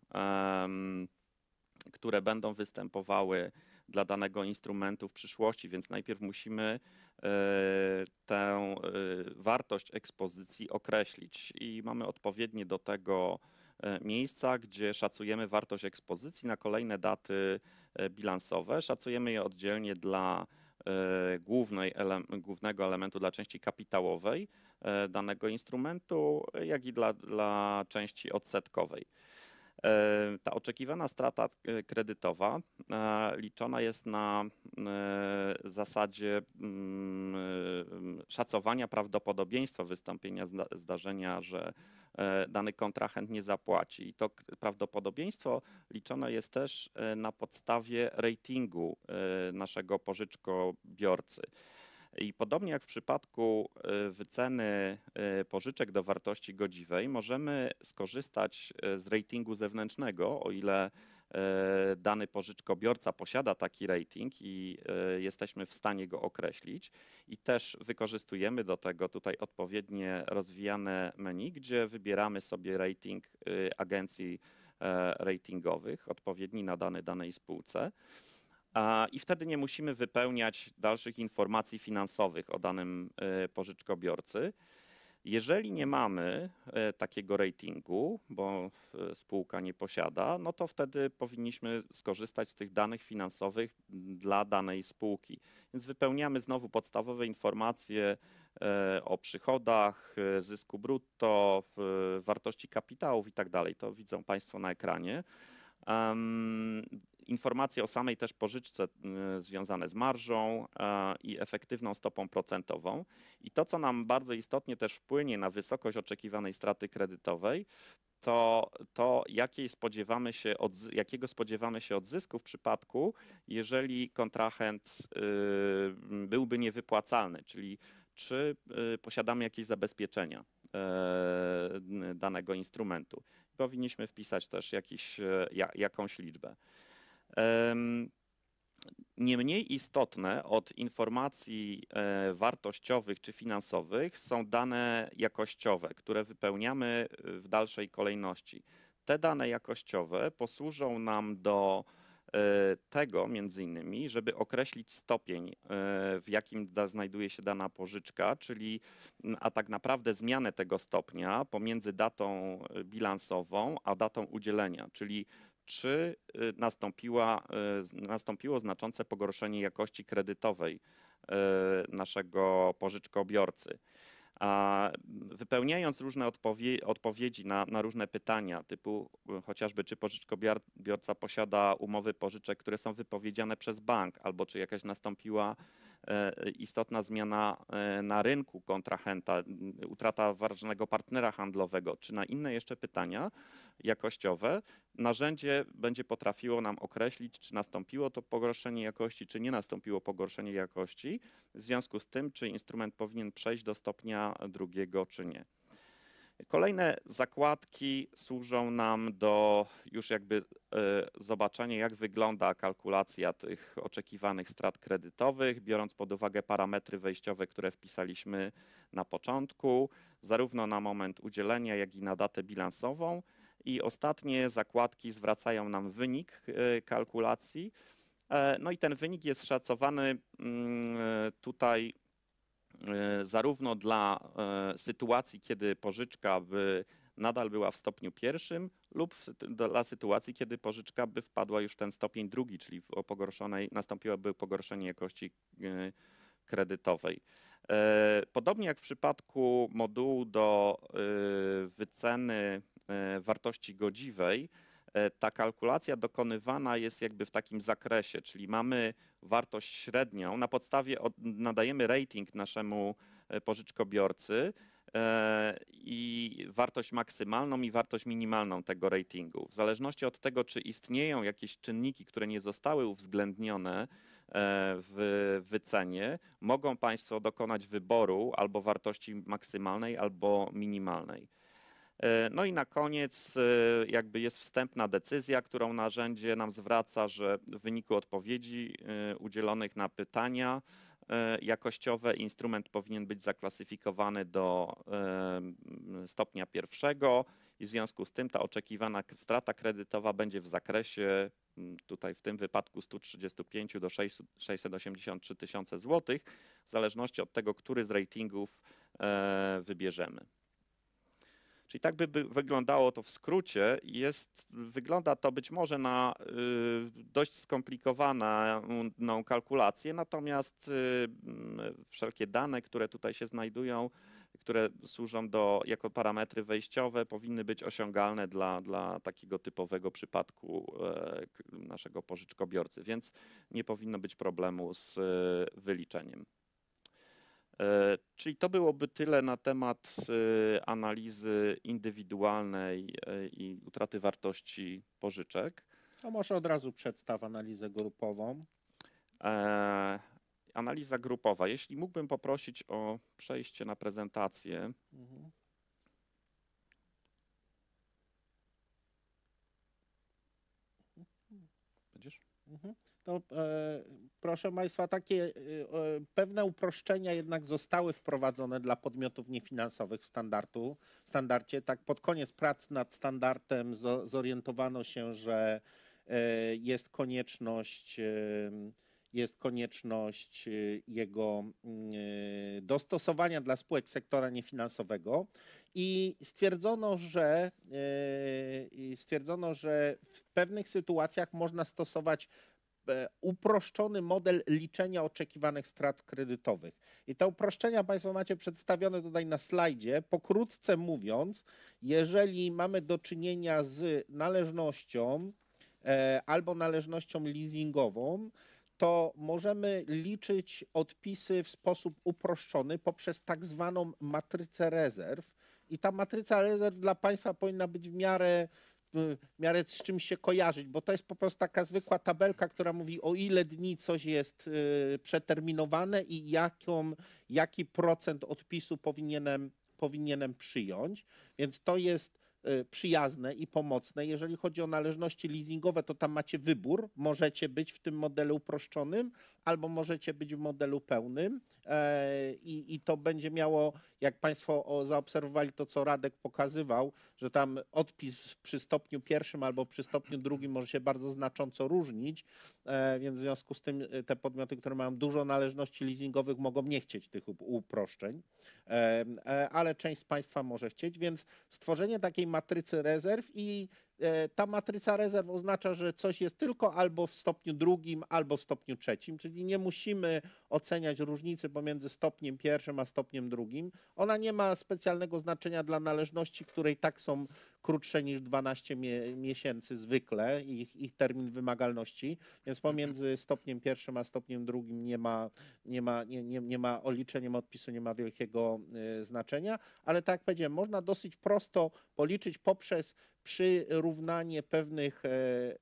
które będą występowały dla danego instrumentu w przyszłości, więc najpierw musimy e, tę e, wartość ekspozycji określić i mamy odpowiednie do tego e, miejsca, gdzie szacujemy wartość ekspozycji na kolejne daty bilansowe. Szacujemy je oddzielnie dla głównej ele głównego elementu, dla części kapitałowej danego instrumentu, jak i dla, dla części odsetkowej. E, ta oczekiwana strata e, kredytowa e, liczona jest na zasadzie mm, szacowania prawdopodobieństwa wystąpienia zdarzenia, że dany kontrahent nie zapłaci. I to prawdopodobieństwo liczone jest też na podstawie ratingu naszego pożyczkobiorcy. I podobnie jak w przypadku y, wyceny y, pożyczek do wartości godziwej, możemy skorzystać y, z ratingu zewnętrznego, o ile dany pożyczkobiorca posiada taki rating i jesteśmy w stanie go określić. I też wykorzystujemy do tego tutaj odpowiednie rozwijane menu, gdzie wybieramy sobie rating agencji e, ratingowych, odpowiedni dane danej spółce i wtedy nie musimy wypełniać dalszych informacji finansowych o danym e, pożyczkobiorcy. Jeżeli nie mamy e, takiego ratingu, bo e, spółka nie posiada, no to wtedy powinniśmy skorzystać z tych danych finansowych dla danej spółki. Więc wypełniamy znowu podstawowe informacje o przychodach, zysku brutto, wartości kapitałów i tak dalej. To widzą Państwo na ekranie informacje o samej też pożyczce y, związane z marżą e, i efektywną stopą procentową. I to, co nam bardzo istotnie też wpłynie na wysokość oczekiwanej straty kredytowej, to, to jakiej spodziewamy się od, jakiego spodziewamy się odzysku w przypadku, jeżeli kontrahent y, byłby niewypłacalny, czyli czy y, posiadamy jakieś zabezpieczenia e, danego instrumentu. Powinniśmy wpisać też jakiś, e, jakąś liczbę. Nie mniej istotne od informacji e, wartościowych czy finansowych są dane jakościowe, które wypełniamy e, w dalszej kolejności. Te dane jakościowe posłużą nam do e, tego między innymi, żeby określić stopień, w jakim znajduje się dana pożyczka, czyli a tak naprawdę zmianę tego stopnia pomiędzy datą bilansową a datą udzielenia, czyli czy y, nastąpiła, y, nastąpiło znaczące pogorszenie jakości kredytowej y, naszego pożyczkobiorcy. A wypełniając różne odpowie odpowiedzi na, na, różne pytania, typu chociażby czy pożyczkobiorca posiada umowy pożyczek, które są wypowiedziane przez bank, albo czy jakaś nastąpiła E, istotna zmiana e, na rynku kontrahenta, utrata ważnego partnera handlowego, czy na inne jeszcze pytania jakościowe, narzędzie będzie potrafiło nam określić, czy nastąpiło to pogorszenie jakości, czy nie nastąpiło pogorszenie jakości, w związku z tym, czy instrument powinien przejść do stopnia drugiego, czy nie. Kolejne zakładki służą nam do już jakby e, zobaczenia, jak wygląda kalkulacja tych oczekiwanych strat kredytowych, biorąc pod uwagę parametry wejściowe, które wpisaliśmy na początku, zarówno na moment udzielenia, jak i na datę bilansową. I ostatnie zakładki zwracają nam wynik e, kalkulacji. E, no i ten wynik jest szacowany mm, tutaj E, zarówno dla e, sytuacji, kiedy pożyczka by nadal była w stopniu pierwszym lub dla sytuacji, kiedy pożyczka by wpadła już w ten stopień drugi, czyli w pogorszonej, nastąpiłoby pogorszenie jakości e, kredytowej. Podobnie jak w przypadku modułu do wyceny wartości godziwej, E, ta kalkulacja dokonywana jest jakby w takim zakresie, czyli mamy wartość średnią, na podstawie od, nadajemy rating naszemu e, pożyczkobiorcy e, i wartość maksymalną i wartość minimalną tego ratingu. W zależności od tego, czy istnieją jakieś czynniki, które nie zostały uwzględnione w wycenie, mogą Państwo dokonać wyboru albo wartości maksymalnej, albo minimalnej. E, no i na koniec e, jakby jest wstępna decyzja, którą narzędzie nam zwraca, że w wyniku odpowiedzi e, udzielonych na pytania jakościowe instrument powinien być zaklasyfikowany do stopnia pierwszego i w związku z tym ta oczekiwana strata kredytowa będzie w zakresie tutaj w tym wypadku 135 do 683 tysiące złotych, w zależności od tego, który z ratingów wybierzemy. Czyli tak by wyglądało to w skrócie. Jest, wygląda to być może na y, dość skomplikowaną kalkulację, natomiast y, mm, wszelkie dane, które tutaj się znajdują, które służą do, jako parametry wejściowe, powinny być osiągalne dla, dla takiego typowego przypadku e, naszego pożyczkobiorcy, więc nie powinno być problemu z y, wyliczeniem. E, czyli to byłoby tyle na temat e, analizy indywidualnej e, i utraty wartości pożyczek. To może od razu przedstaw analizę grupową. Analiza grupowa. Jeśli mógłbym poprosić o przejście na prezentację. Mhm. Będziesz? Mhm. To proszę Państwa, takie y, pewne uproszczenia jednak zostały wprowadzone dla podmiotów niefinansowych w standardu, standardzie. Tak pod koniec prac nad standardem zorientowano się, że e, jest konieczność e, jest konieczność e, jego dostosowania dla spółek sektora niefinansowego i stwierdzono, że stwierdzono, że w pewnych sytuacjach można stosować uproszczony model liczenia oczekiwanych strat kredytowych. I te uproszczenia Państwo macie przedstawione tutaj na slajdzie. Pokrótce mówiąc, jeżeli mamy do czynienia z należnością e, albo należnością leasingową, to możemy liczyć odpisy w sposób uproszczony poprzez tak zwaną matrycę rezerw. I ta matryca rezerw dla Państwa powinna być w miarę Y, w miarę z czymś się kojarzyć, bo to jest po prostu taka zwykła tabelka, która mówi o ile dni coś jest y, przeterminowane i jaką, jaki procent odpisu powinienem, powinienem przyjąć. Więc to jest y, przyjazne i pomocne. Jeżeli chodzi o należności leasingowe, to tam macie wybór. Możecie być w tym modelu uproszczonym albo możecie być w modelu pełnym e, i, i to będzie miało, jak Państwo zaobserwowali to, co Radek pokazywał, że tam odpis przy stopniu pierwszym albo przy stopniu drugim może się bardzo znacząco różnić, e, więc w związku z tym e, te podmioty, które mają dużo należności leasingowych mogą nie chcieć tych uproszczeń, ale część z Państwa może chcieć, więc stworzenie takiej matrycy rezerw i E, ta matryca rezerw oznacza, że coś jest tylko albo w stopniu drugim, albo w stopniu trzecim, czyli nie musimy oceniać różnicy pomiędzy stopniem pierwszym a stopniem drugim. Ona nie ma specjalnego znaczenia dla należności, które i tak są krótsze niż 12 mie miesięcy zwykle, ich, ich termin wymagalności, więc mhm. pomiędzy stopniem pierwszym a stopniem drugim nie ma, nie ma, nie, nie, nie ma oliczeniem odpisu, nie ma wielkiego y, znaczenia, ale tak jak powiedziałem, można dosyć prosto policzyć poprzez przyrównanie pewnych e,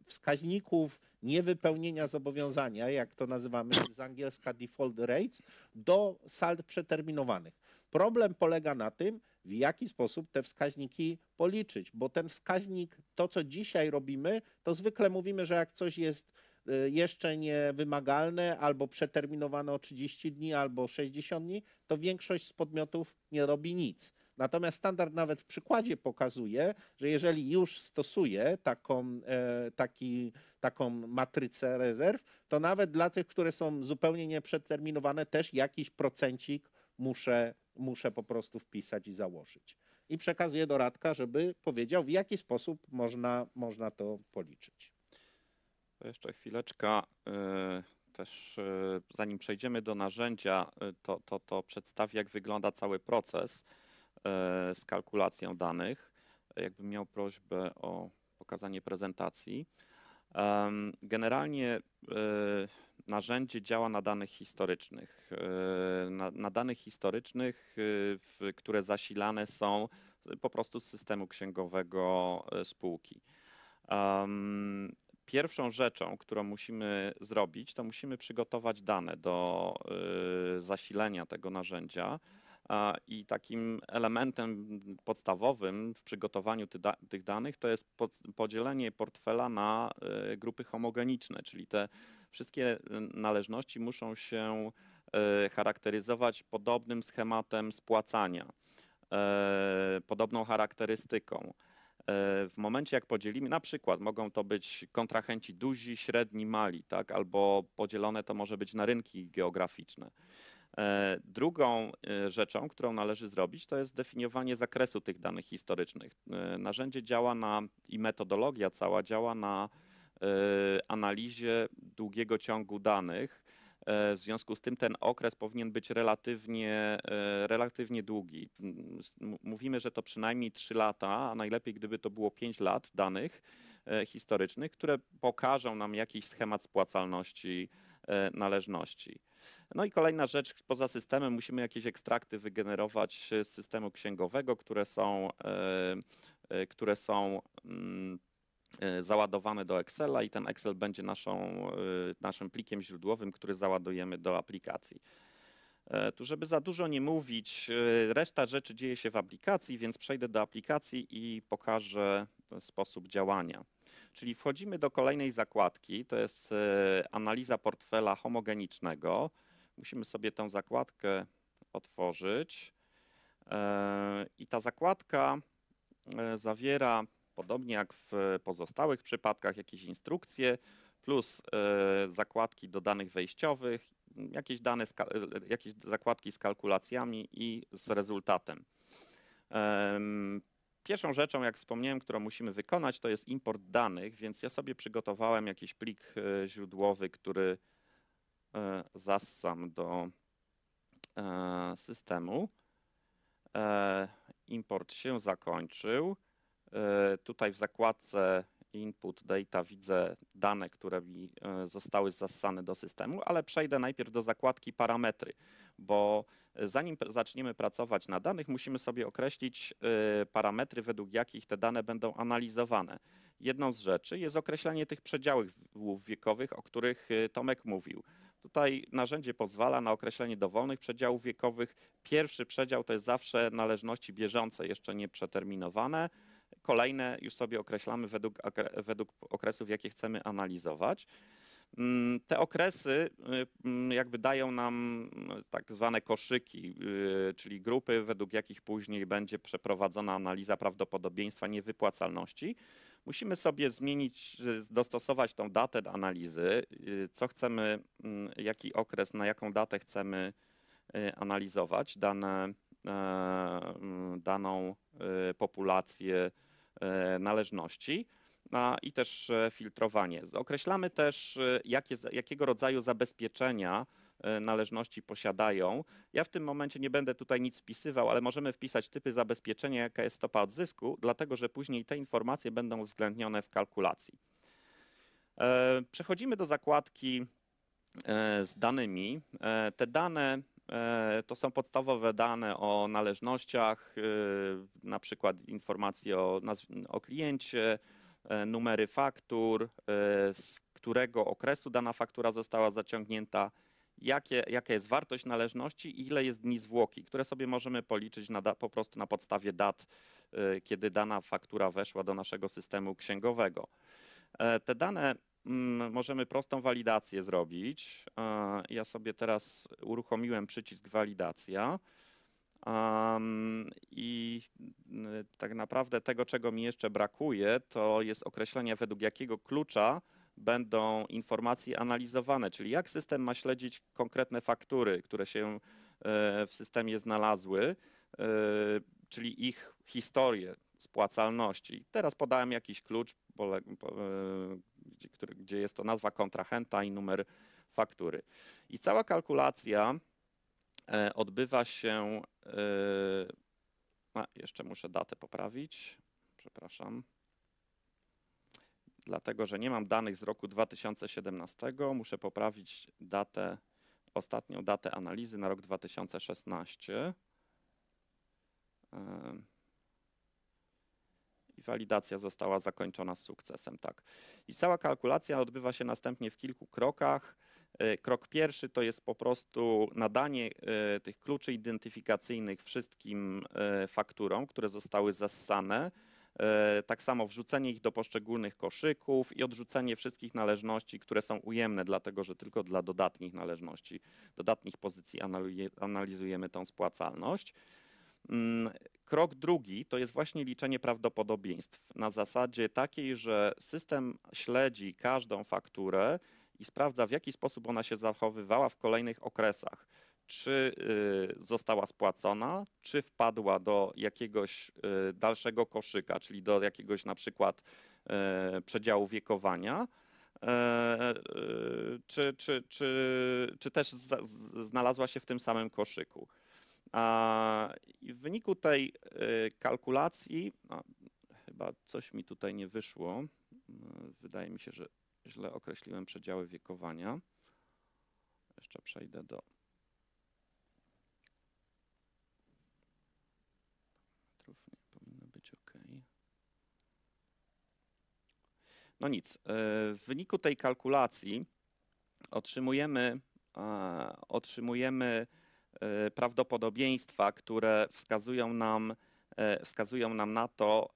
wskaźników niewypełnienia zobowiązania, jak to nazywamy z angielska default rates, do sald przeterminowanych. Problem polega na tym, w jaki sposób te wskaźniki policzyć, bo ten wskaźnik, to co dzisiaj robimy, to zwykle mówimy, że jak coś jest y, jeszcze niewymagalne albo przeterminowane o 30 dni albo 60 dni, to większość z podmiotów nie robi nic. Natomiast standard nawet w przykładzie pokazuje, że jeżeli już stosuje taką, e, taki, taką matrycę rezerw, to nawet dla tych, które są zupełnie nieprzeterminowane, też jakiś procencik muszę muszę po prostu wpisać i założyć. I przekazuję do Radka, żeby powiedział, w jaki sposób można, można to policzyć. jeszcze chwileczka. Y, też y, zanim przejdziemy do narzędzia, y, to, to, to przedstawię, jak wygląda cały proces z kalkulacją danych. Jakbym miał prośbę o pokazanie prezentacji. Generalnie narzędzie działa na danych historycznych. E, na, na danych historycznych, e, w, które zasilane są po prostu z systemu księgowego e, spółki. Um, pierwszą rzeczą, którą musimy zrobić, to musimy przygotować dane do y, zasilenia tego narzędzia. I takim elementem podstawowym w przygotowaniu tych danych to jest podzielenie portfela na e, grupy homogeniczne, czyli te wszystkie e, należności muszą się e, charakteryzować podobnym schematem spłacania, podobną charakterystyką. W momencie, jak podzielimy, na przykład mogą to być kontrahenci duzi, średni, mali, tak? albo podzielone to może być na rynki geograficzne. E, drugą e, rzeczą, którą należy zrobić, to jest definiowanie zakresu tych danych historycznych. E, narzędzie działa na i metodologia cała działa na analizie długiego ciągu danych. W związku z tym ten okres powinien być relatywnie, relatywnie długi. Mówimy, że to przynajmniej 3 lata, a najlepiej gdyby to było 5 lat danych historycznych, które pokażą nam jakiś schemat spłacalności należności. No i kolejna rzecz, poza systemem musimy jakieś ekstrakty wygenerować y, z systemu księgowego, które są, y, y, które są mm, załadowane do Excela i ten Excel będzie naszą, naszym plikiem źródłowym, który załadujemy do aplikacji. E, tu, żeby za dużo nie mówić, reszta rzeczy dzieje się w aplikacji, więc przejdę do aplikacji i pokażę sposób działania. Czyli wchodzimy do kolejnej zakładki, to jest e, analiza portfela homogenicznego. Musimy sobie tę zakładkę otworzyć. E, I ta zakładka e, zawiera, podobnie jak w pozostałych przypadkach, jakieś instrukcje, plus zakładki do danych wejściowych, jakieś, dane, jakieś zakładki z kalkulacjami i z rezultatem. Pierwszą rzeczą, jak wspomniałem, którą musimy wykonać, to jest import danych, więc ja sobie przygotowałem jakiś plik e, źródłowy, który e, zassam do e, systemu. Import się zakończył. Tutaj w zakładce input data widzę dane, które mi zostały zassane do systemu, ale przejdę najpierw do zakładki parametry bo e, zanim zaczniemy pracować na danych, musimy sobie określić e, parametry, według jakich te dane będą analizowane. Jedną z rzeczy jest określenie tych przedziałów wiekowych, o których e, Tomek mówił. Tutaj narzędzie pozwala na określenie dowolnych przedziałów wiekowych. Pierwszy przedział to jest zawsze należności bieżące, jeszcze nie przeterminowane. Kolejne już sobie określamy według, według okresów, jakie chcemy analizować. Mm, te okresy y, mm, jakby dają nam mm, tak zwane koszyki, y, czyli grupy, według jakich później będzie przeprowadzona analiza prawdopodobieństwa niewypłacalności. Musimy sobie zmienić, y, dostosować tą datę analizy, co chcemy, jaki okres, na jaką datę chcemy analizować dane, e, daną populację e, należności i też e, filtrowanie. Określamy też, e, jakie, jakiego rodzaju zabezpieczenia e, należności posiadają. Ja w tym momencie nie będę tutaj nic wpisywał, ale możemy wpisać typy zabezpieczenia, jaka jest stopa odzysku, dlatego że później te informacje będą uwzględnione w kalkulacji. Przechodzimy do zakładki z danymi. Te dane to są podstawowe dane o należnościach, na przykład informacje o, o kliencie, E, numery faktur, e, z którego okresu dana faktura została zaciągnięta, jakie, jaka jest wartość należności i ile jest dni zwłoki, które sobie możemy policzyć na, po prostu na podstawie dat, e, kiedy dana faktura weszła do naszego systemu księgowego. Te dane mm, możemy prostą walidację zrobić. Ja sobie teraz uruchomiłem przycisk walidacja. Um, I tak naprawdę tego, czego mi jeszcze brakuje, to jest określenie, według jakiego klucza będą informacje analizowane, czyli jak system ma śledzić konkretne faktury, które się e, w systemie znalazły, e, czyli ich historię spłacalności. Teraz podałem jakiś klucz, e, gdzie jest to nazwa kontrahenta i numer faktury. I cała kalkulacja E, odbywa się. E, a, jeszcze muszę datę poprawić. Przepraszam. Dlatego, że nie mam danych z roku 2017, muszę poprawić datę, ostatnią datę analizy na rok 2016. E, I walidacja została zakończona z sukcesem, tak. I cała kalkulacja odbywa się następnie w kilku krokach. E, krok pierwszy to jest po prostu nadanie e, tych kluczy identyfikacyjnych wszystkim e, fakturom, które zostały zassane. Tak samo wrzucenie ich do poszczególnych koszyków i odrzucenie wszystkich należności, które są ujemne, dlatego że tylko dla dodatnich należności, dodatnich pozycji analizujemy tą spłacalność. Mm, krok drugi to jest właśnie liczenie prawdopodobieństw na zasadzie takiej, że system śledzi każdą fakturę i sprawdza, w jaki sposób ona się zachowywała w kolejnych okresach. Czy y, została spłacona, czy wpadła do jakiegoś y, dalszego koszyka, czyli do jakiegoś na przykład y, przedziału wiekowania, czy, czy, czy, czy też znalazła się w tym samym koszyku. A w wyniku tej kalkulacji, no, chyba coś mi tutaj nie wyszło, wydaje mi się, że źle określiłem przedziały wiekowania. Jeszcze przejdę do nie powinno być ok. No nic. E, w wyniku tej kalkulacji otrzymujemy, otrzymujemy e, prawdopodobieństwa, które wskazują nam, e, wskazują nam na to,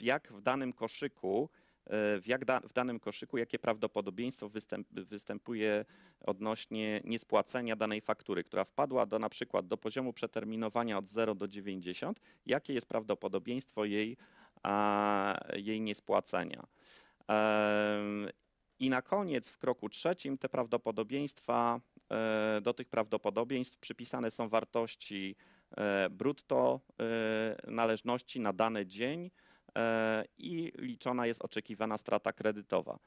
jak w danym koszyku E, w, jak da, w danym koszyku, jakie prawdopodobieństwo występ, występuje odnośnie niespłacenia danej faktury, która wpadła do na przykład do poziomu przeterminowania od 0 do 90, jakie jest prawdopodobieństwo jej, a, jej niespłacenia. Ehm, I na koniec w kroku trzecim te prawdopodobieństwa, e, do tych prawdopodobieństw przypisane są wartości e, brutto e, należności na dany dzień E, i liczona jest oczekiwana strata kredytowa.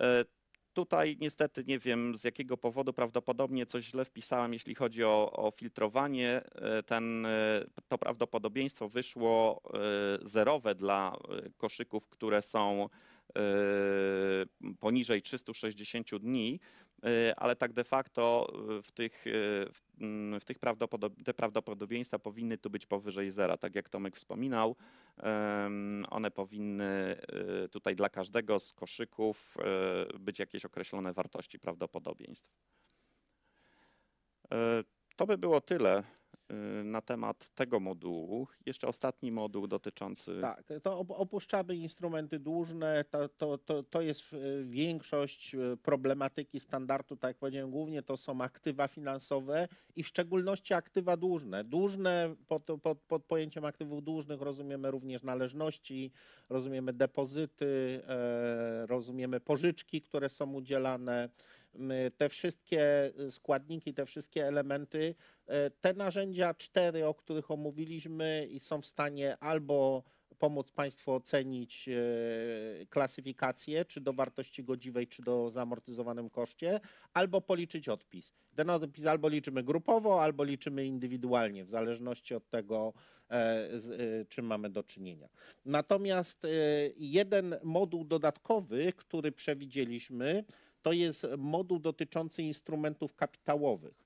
E, tutaj niestety nie wiem z jakiego powodu, prawdopodobnie coś źle wpisałem, jeśli chodzi o, o filtrowanie. E, ten, to prawdopodobieństwo wyszło zerowe dla koszyków, które są poniżej 360 dni. Y, ale tak de facto y, w tych, y, mm, w tych prawdopodob te prawdopodobieństwa powinny tu być powyżej zera, tak jak Tomek wspominał. One powinny tutaj dla każdego z koszyków być jakieś określone wartości prawdopodobieństw. To by było tyle Y, na temat tego modułu. Jeszcze ostatni moduł dotyczący. Tak, to opuszczamy instrumenty dłużne. To, to, to, to jest y, większość y, problematyki standardu, tak jak powiedziałem, głównie to są aktywa finansowe i w szczególności aktywa dłużne. Dłużne pod, pod, pod pojęciem aktywów dłużnych rozumiemy również należności, rozumiemy depozyty, e, rozumiemy pożyczki, które są udzielane. Te wszystkie y, składniki, te wszystkie elementy, y, te narzędzia cztery, o których omówiliśmy, są w stanie albo pomóc Państwu ocenić y, klasyfikację, czy do wartości godziwej, czy do zamortyzowanym koszcie, albo policzyć odpis. Ten odpis albo liczymy grupowo, albo liczymy indywidualnie, w zależności od tego, e, z e, czym mamy do czynienia. Natomiast e, jeden moduł dodatkowy, który przewidzieliśmy, to jest moduł dotyczący instrumentów kapitałowych.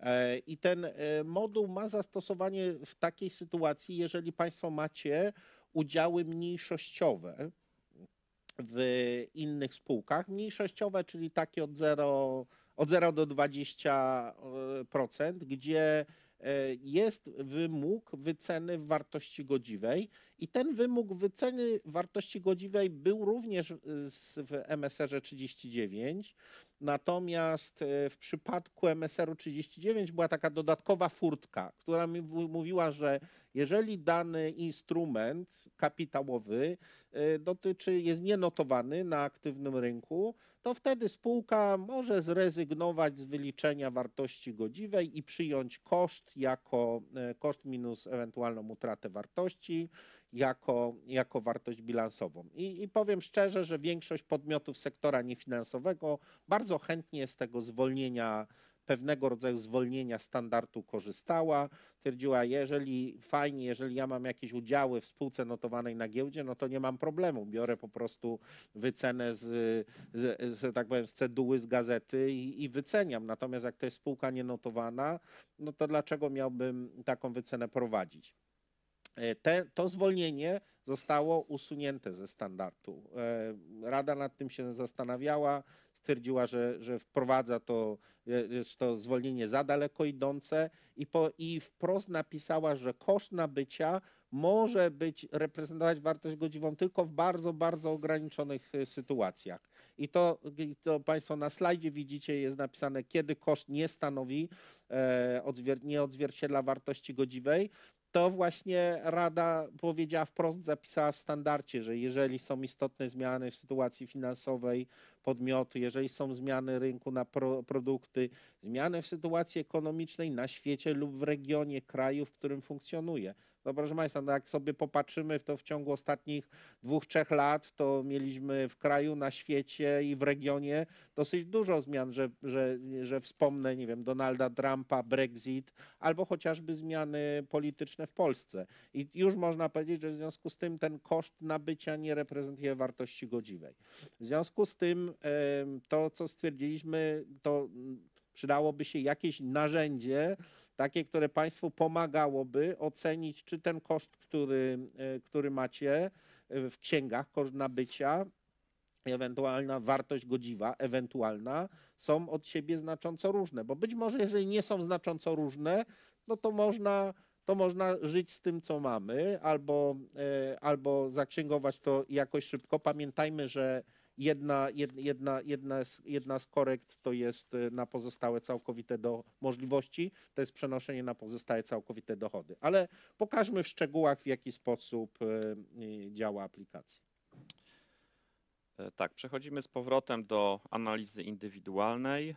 E, I ten e, moduł ma zastosowanie w takiej sytuacji, jeżeli Państwo macie udziały mniejszościowe w innych spółkach. Mniejszościowe, czyli takie od 0, od 0 do 20%, e, gdzie E, jest wymóg wyceny wartości godziwej i ten wymóg wyceny wartości godziwej był również e, w MSR-ze 39. Natomiast e, w przypadku MSR-u 39 była taka dodatkowa furtka, która mi mówiła, że jeżeli dany instrument kapitałowy y, dotyczy, jest nienotowany na aktywnym rynku, to wtedy spółka może zrezygnować z wyliczenia wartości godziwej i przyjąć koszt jako y, koszt minus ewentualną utratę wartości jako, jako wartość bilansową. I, I powiem szczerze, że większość podmiotów sektora niefinansowego bardzo chętnie z tego zwolnienia pewnego rodzaju zwolnienia standardu korzystała. Twierdziła, jeżeli fajnie, jeżeli ja mam jakieś udziały w spółce notowanej na giełdzie, no to nie mam problemu. Biorę po prostu wycenę z, z, z tak powiem, z ceduły, z gazety i, i wyceniam. Natomiast jak to jest spółka nienotowana, no to dlaczego miałbym taką wycenę prowadzić? E, te, to zwolnienie zostało usunięte ze standardu. E, Rada nad tym się zastanawiała, stwierdziła, że, że wprowadza to, e, to zwolnienie za daleko idące i, po, i wprost napisała, że koszt nabycia może być reprezentować wartość godziwą tylko w bardzo, bardzo ograniczonych sytuacjach. I to, to Państwo na slajdzie widzicie, jest napisane, kiedy koszt nie stanowi, nie odzwierciedla wartości godziwej to właśnie Rada powiedziała wprost, zapisała w standardzie, że jeżeli są istotne zmiany w sytuacji finansowej podmiotu, jeżeli są zmiany rynku na pro, produkty, zmiany w sytuacji ekonomicznej na świecie lub w regionie kraju, w którym funkcjonuje, no proszę Państwa, no jak sobie popatrzymy, to w ciągu ostatnich dwóch, trzech lat to mieliśmy w kraju, na świecie i w regionie dosyć dużo zmian, że, że, że wspomnę, nie wiem, Donalda Trumpa, Brexit, albo chociażby zmiany polityczne w Polsce. I już można powiedzieć, że w związku z tym ten koszt nabycia nie reprezentuje wartości godziwej. W związku z tym to, co stwierdziliśmy, to mm, przydałoby się jakieś narzędzie, takie, które Państwu pomagałoby ocenić, czy ten koszt, który, e, który macie e, w księgach, koszt nabycia, ewentualna wartość godziwa, ewentualna, są od siebie znacząco różne. Bo być może, jeżeli nie są znacząco różne, no to można to można żyć z tym, co mamy, albo, e, albo zaksięgować to jakoś szybko. Pamiętajmy, że Jedna, jedna, jedna, z, jedna z korekt to jest y, na pozostałe całkowite do możliwości, to jest przenoszenie na pozostałe całkowite dochody. Ale pokażmy w szczegółach, w jaki sposób y, y, działa aplikacja. E, tak, przechodzimy z powrotem do analizy indywidualnej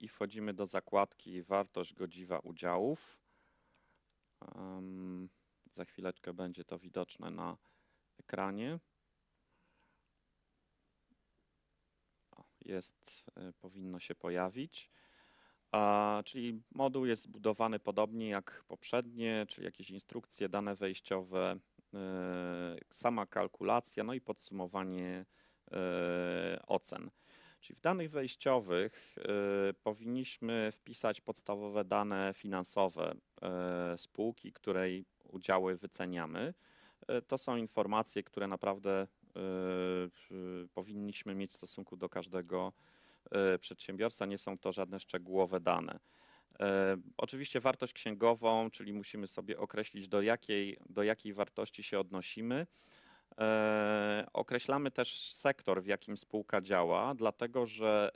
i wchodzimy do zakładki wartość godziwa udziałów. Um, za chwileczkę będzie to widoczne na ekranie. jest, e, powinno się pojawić. A, czyli moduł jest zbudowany podobnie jak poprzednie, czyli jakieś instrukcje, dane wejściowe, e, sama kalkulacja, no i podsumowanie e, ocen. Czyli w danych wejściowych y, powinniśmy wpisać podstawowe dane finansowe y, spółki, której udziały wyceniamy. Y, to są informacje, które naprawdę Y, y, powinniśmy mieć w stosunku do każdego y, przedsiębiorca. Nie są to żadne szczegółowe dane. Oczywiście wartość księgową, czyli musimy sobie określić, do jakiej, do jakiej wartości się odnosimy. Określamy też sektor, w jakim spółka działa, dlatego że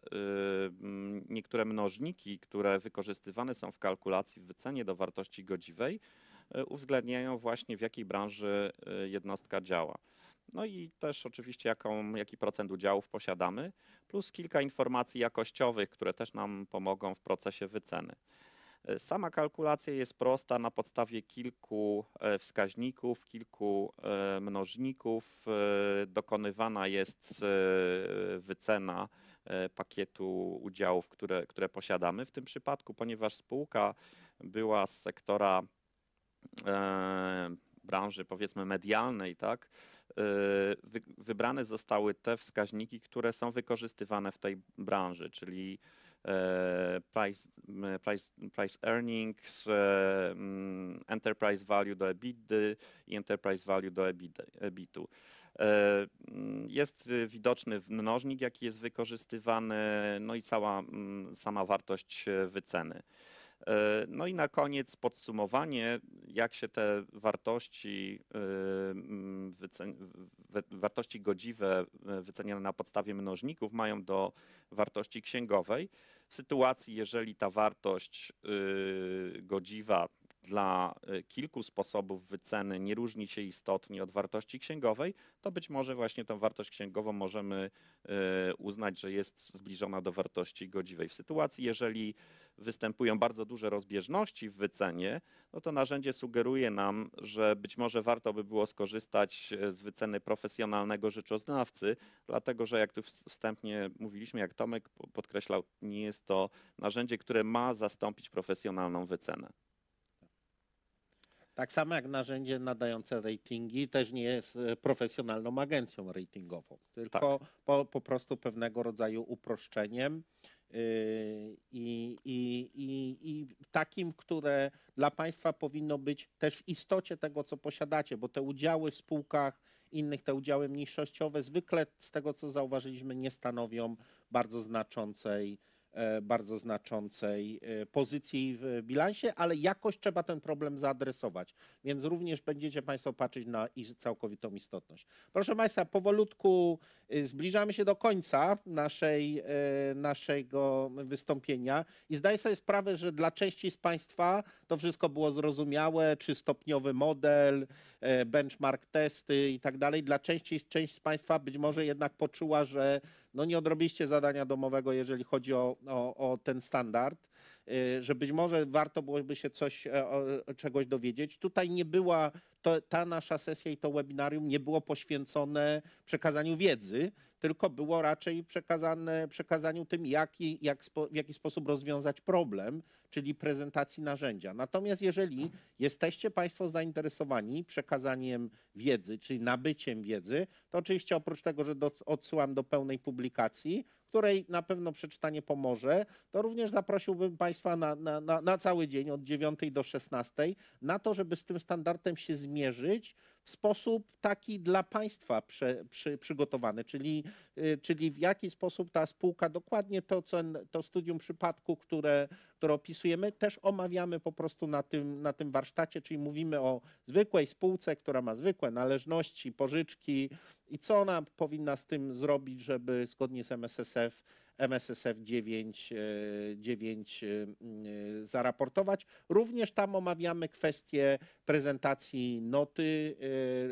niektóre mnożniki, które wykorzystywane są w kalkulacji w wycenie do wartości godziwej, uwzględniają właśnie w jakiej branży jednostka działa. No i też oczywiście jaką, jaki procent udziałów posiadamy, plus kilka informacji jakościowych, które też nam pomogą w procesie wyceny. E, sama kalkulacja jest prosta na podstawie kilku e, wskaźników, kilku e, mnożników. Dokonywana jest wycena pakietu udziałów, które, które posiadamy. W tym przypadku, ponieważ spółka była z sektora branży powiedzmy medialnej, tak, Y, wybrane zostały te wskaźniki, które są wykorzystywane w tej branży, czyli e, price, price, price earnings, e, mm, enterprise value do EBITDA i enterprise value do EBITu. E, mm, jest widoczny mnożnik, jaki jest wykorzystywany, no i cała mm, sama wartość wyceny. E, no i na koniec podsumowanie, jak się te wartości, e, mm, wartości godziwe e, wyceniane na podstawie mnożników mają do wartości księgowej. W sytuacji, jeżeli ta wartość godziwa dla y, kilku sposobów wyceny nie różni się istotnie od wartości księgowej, to być może właśnie tą wartość księgową możemy y, uznać, że jest zbliżona do wartości godziwej. W sytuacji, jeżeli występują bardzo duże rozbieżności w wycenie, no to narzędzie sugeruje nam, że być może warto by było skorzystać y, z wyceny profesjonalnego rzeczoznawcy, dlatego że jak tu wstępnie mówiliśmy, jak Tomek podkreślał, nie jest to narzędzie, które ma zastąpić profesjonalną wycenę. Tak samo jak narzędzie nadające ratingi też nie jest e, profesjonalną agencją ratingową, tylko tak. po, po prostu pewnego rodzaju uproszczeniem y, i, i, i, i takim, które dla państwa powinno być też w istocie tego, co posiadacie, bo te udziały w spółkach innych, te udziały mniejszościowe zwykle z tego, co zauważyliśmy, nie stanowią bardzo znaczącej E, bardzo znaczącej e, pozycji w bilansie, ale jakoś trzeba ten problem zaadresować, więc również będziecie Państwo patrzeć na ich całkowitą istotność. Proszę Państwa, powolutku e, zbliżamy się do końca naszej, naszego wystąpienia i zdaję sobie sprawę, że dla części z Państwa to wszystko było zrozumiałe, czy stopniowy model, benchmark testy i tak dalej. Dla części część z Państwa być może jednak poczuła, że no nie odrobiliście zadania domowego, jeżeli chodzi o, o, o ten standard. Y, że być może warto byłoby się coś, e, czegoś dowiedzieć. Tutaj nie była, to, ta nasza sesja i to webinarium nie było poświęcone przekazaniu wiedzy, tylko było raczej przekazane, przekazaniu tym, jaki, jak spo, w jaki sposób rozwiązać problem, czyli prezentacji narzędzia. Natomiast jeżeli jesteście Państwo zainteresowani przekazaniem wiedzy, czyli nabyciem wiedzy, to oczywiście oprócz tego, że do, odsyłam do pełnej publikacji, której na pewno przeczytanie pomoże, to również zaprosiłbym Państwa na, na, na, na cały dzień od 9 do 16 na to, żeby z tym standardem się zmierzyć, w sposób taki dla państwa przy, przygotowany, czyli, y, czyli w jaki sposób ta spółka, dokładnie to, co, to studium przypadku, które, które opisujemy, też omawiamy po prostu na tym, na tym warsztacie, czyli mówimy o zwykłej spółce, która ma zwykłe należności, pożyczki i co ona powinna z tym zrobić, żeby zgodnie z MSSF MSSF 9, 9 zaraportować. Również tam omawiamy kwestię prezentacji noty.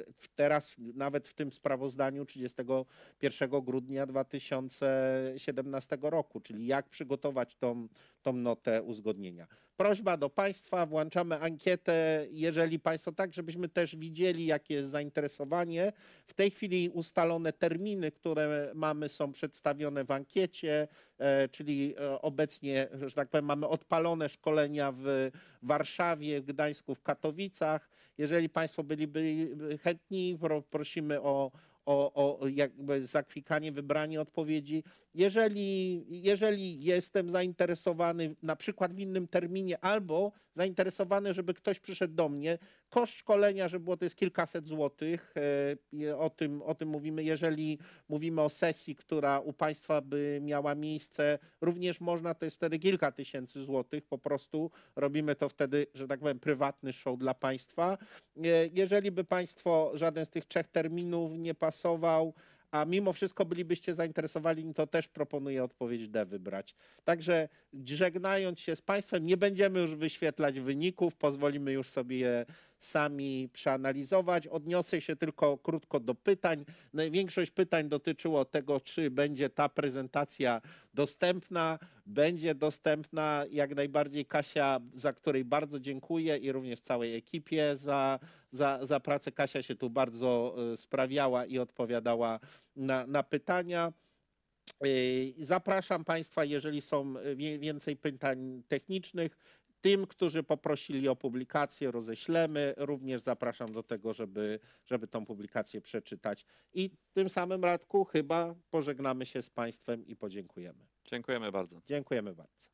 E, teraz, nawet w tym sprawozdaniu 31 grudnia 2017 roku, czyli jak przygotować tą tą notę uzgodnienia. Prośba do Państwa, włączamy ankietę, jeżeli Państwo tak, żebyśmy też widzieli, jakie jest zainteresowanie. W tej chwili ustalone terminy, które mamy, są przedstawione w ankiecie, e, czyli e, obecnie, że tak powiem, mamy odpalone szkolenia w Warszawie, w Gdańsku, w Katowicach. Jeżeli Państwo byliby chętni, prosimy o o, o jakby zaklikanie, wybranie odpowiedzi. Jeżeli, jeżeli jestem zainteresowany na przykład w innym terminie albo zainteresowany, żeby ktoś przyszedł do mnie Koszt szkolenia, żeby było, to jest kilkaset złotych. E, o tym, o tym mówimy. Jeżeli mówimy o sesji, która u Państwa by miała miejsce, również można, to jest wtedy kilka tysięcy złotych. Po prostu robimy to wtedy, że tak powiem, prywatny show dla Państwa. E, jeżeli by Państwo żaden z tych trzech terminów nie pasował, a mimo wszystko bylibyście zainteresowani, to też proponuję odpowiedź D wybrać. Także żegnając się z Państwem, nie będziemy już wyświetlać wyników, pozwolimy już sobie je sami przeanalizować. Odniosę się tylko krótko do pytań. No większość pytań dotyczyło tego, czy będzie ta prezentacja dostępna. Będzie dostępna jak najbardziej Kasia, za której bardzo dziękuję i również całej ekipie za, za, za pracę. Kasia się tu bardzo y, sprawiała i odpowiadała na, na pytania. Y, zapraszam Państwa, jeżeli są y, więcej pytań technicznych, tym, którzy poprosili o publikację, roześlemy. Również zapraszam do tego, żeby, żeby tą publikację przeczytać. I tym samym, Radku, chyba pożegnamy się z Państwem i podziękujemy. Dziękujemy bardzo. Dziękujemy bardzo.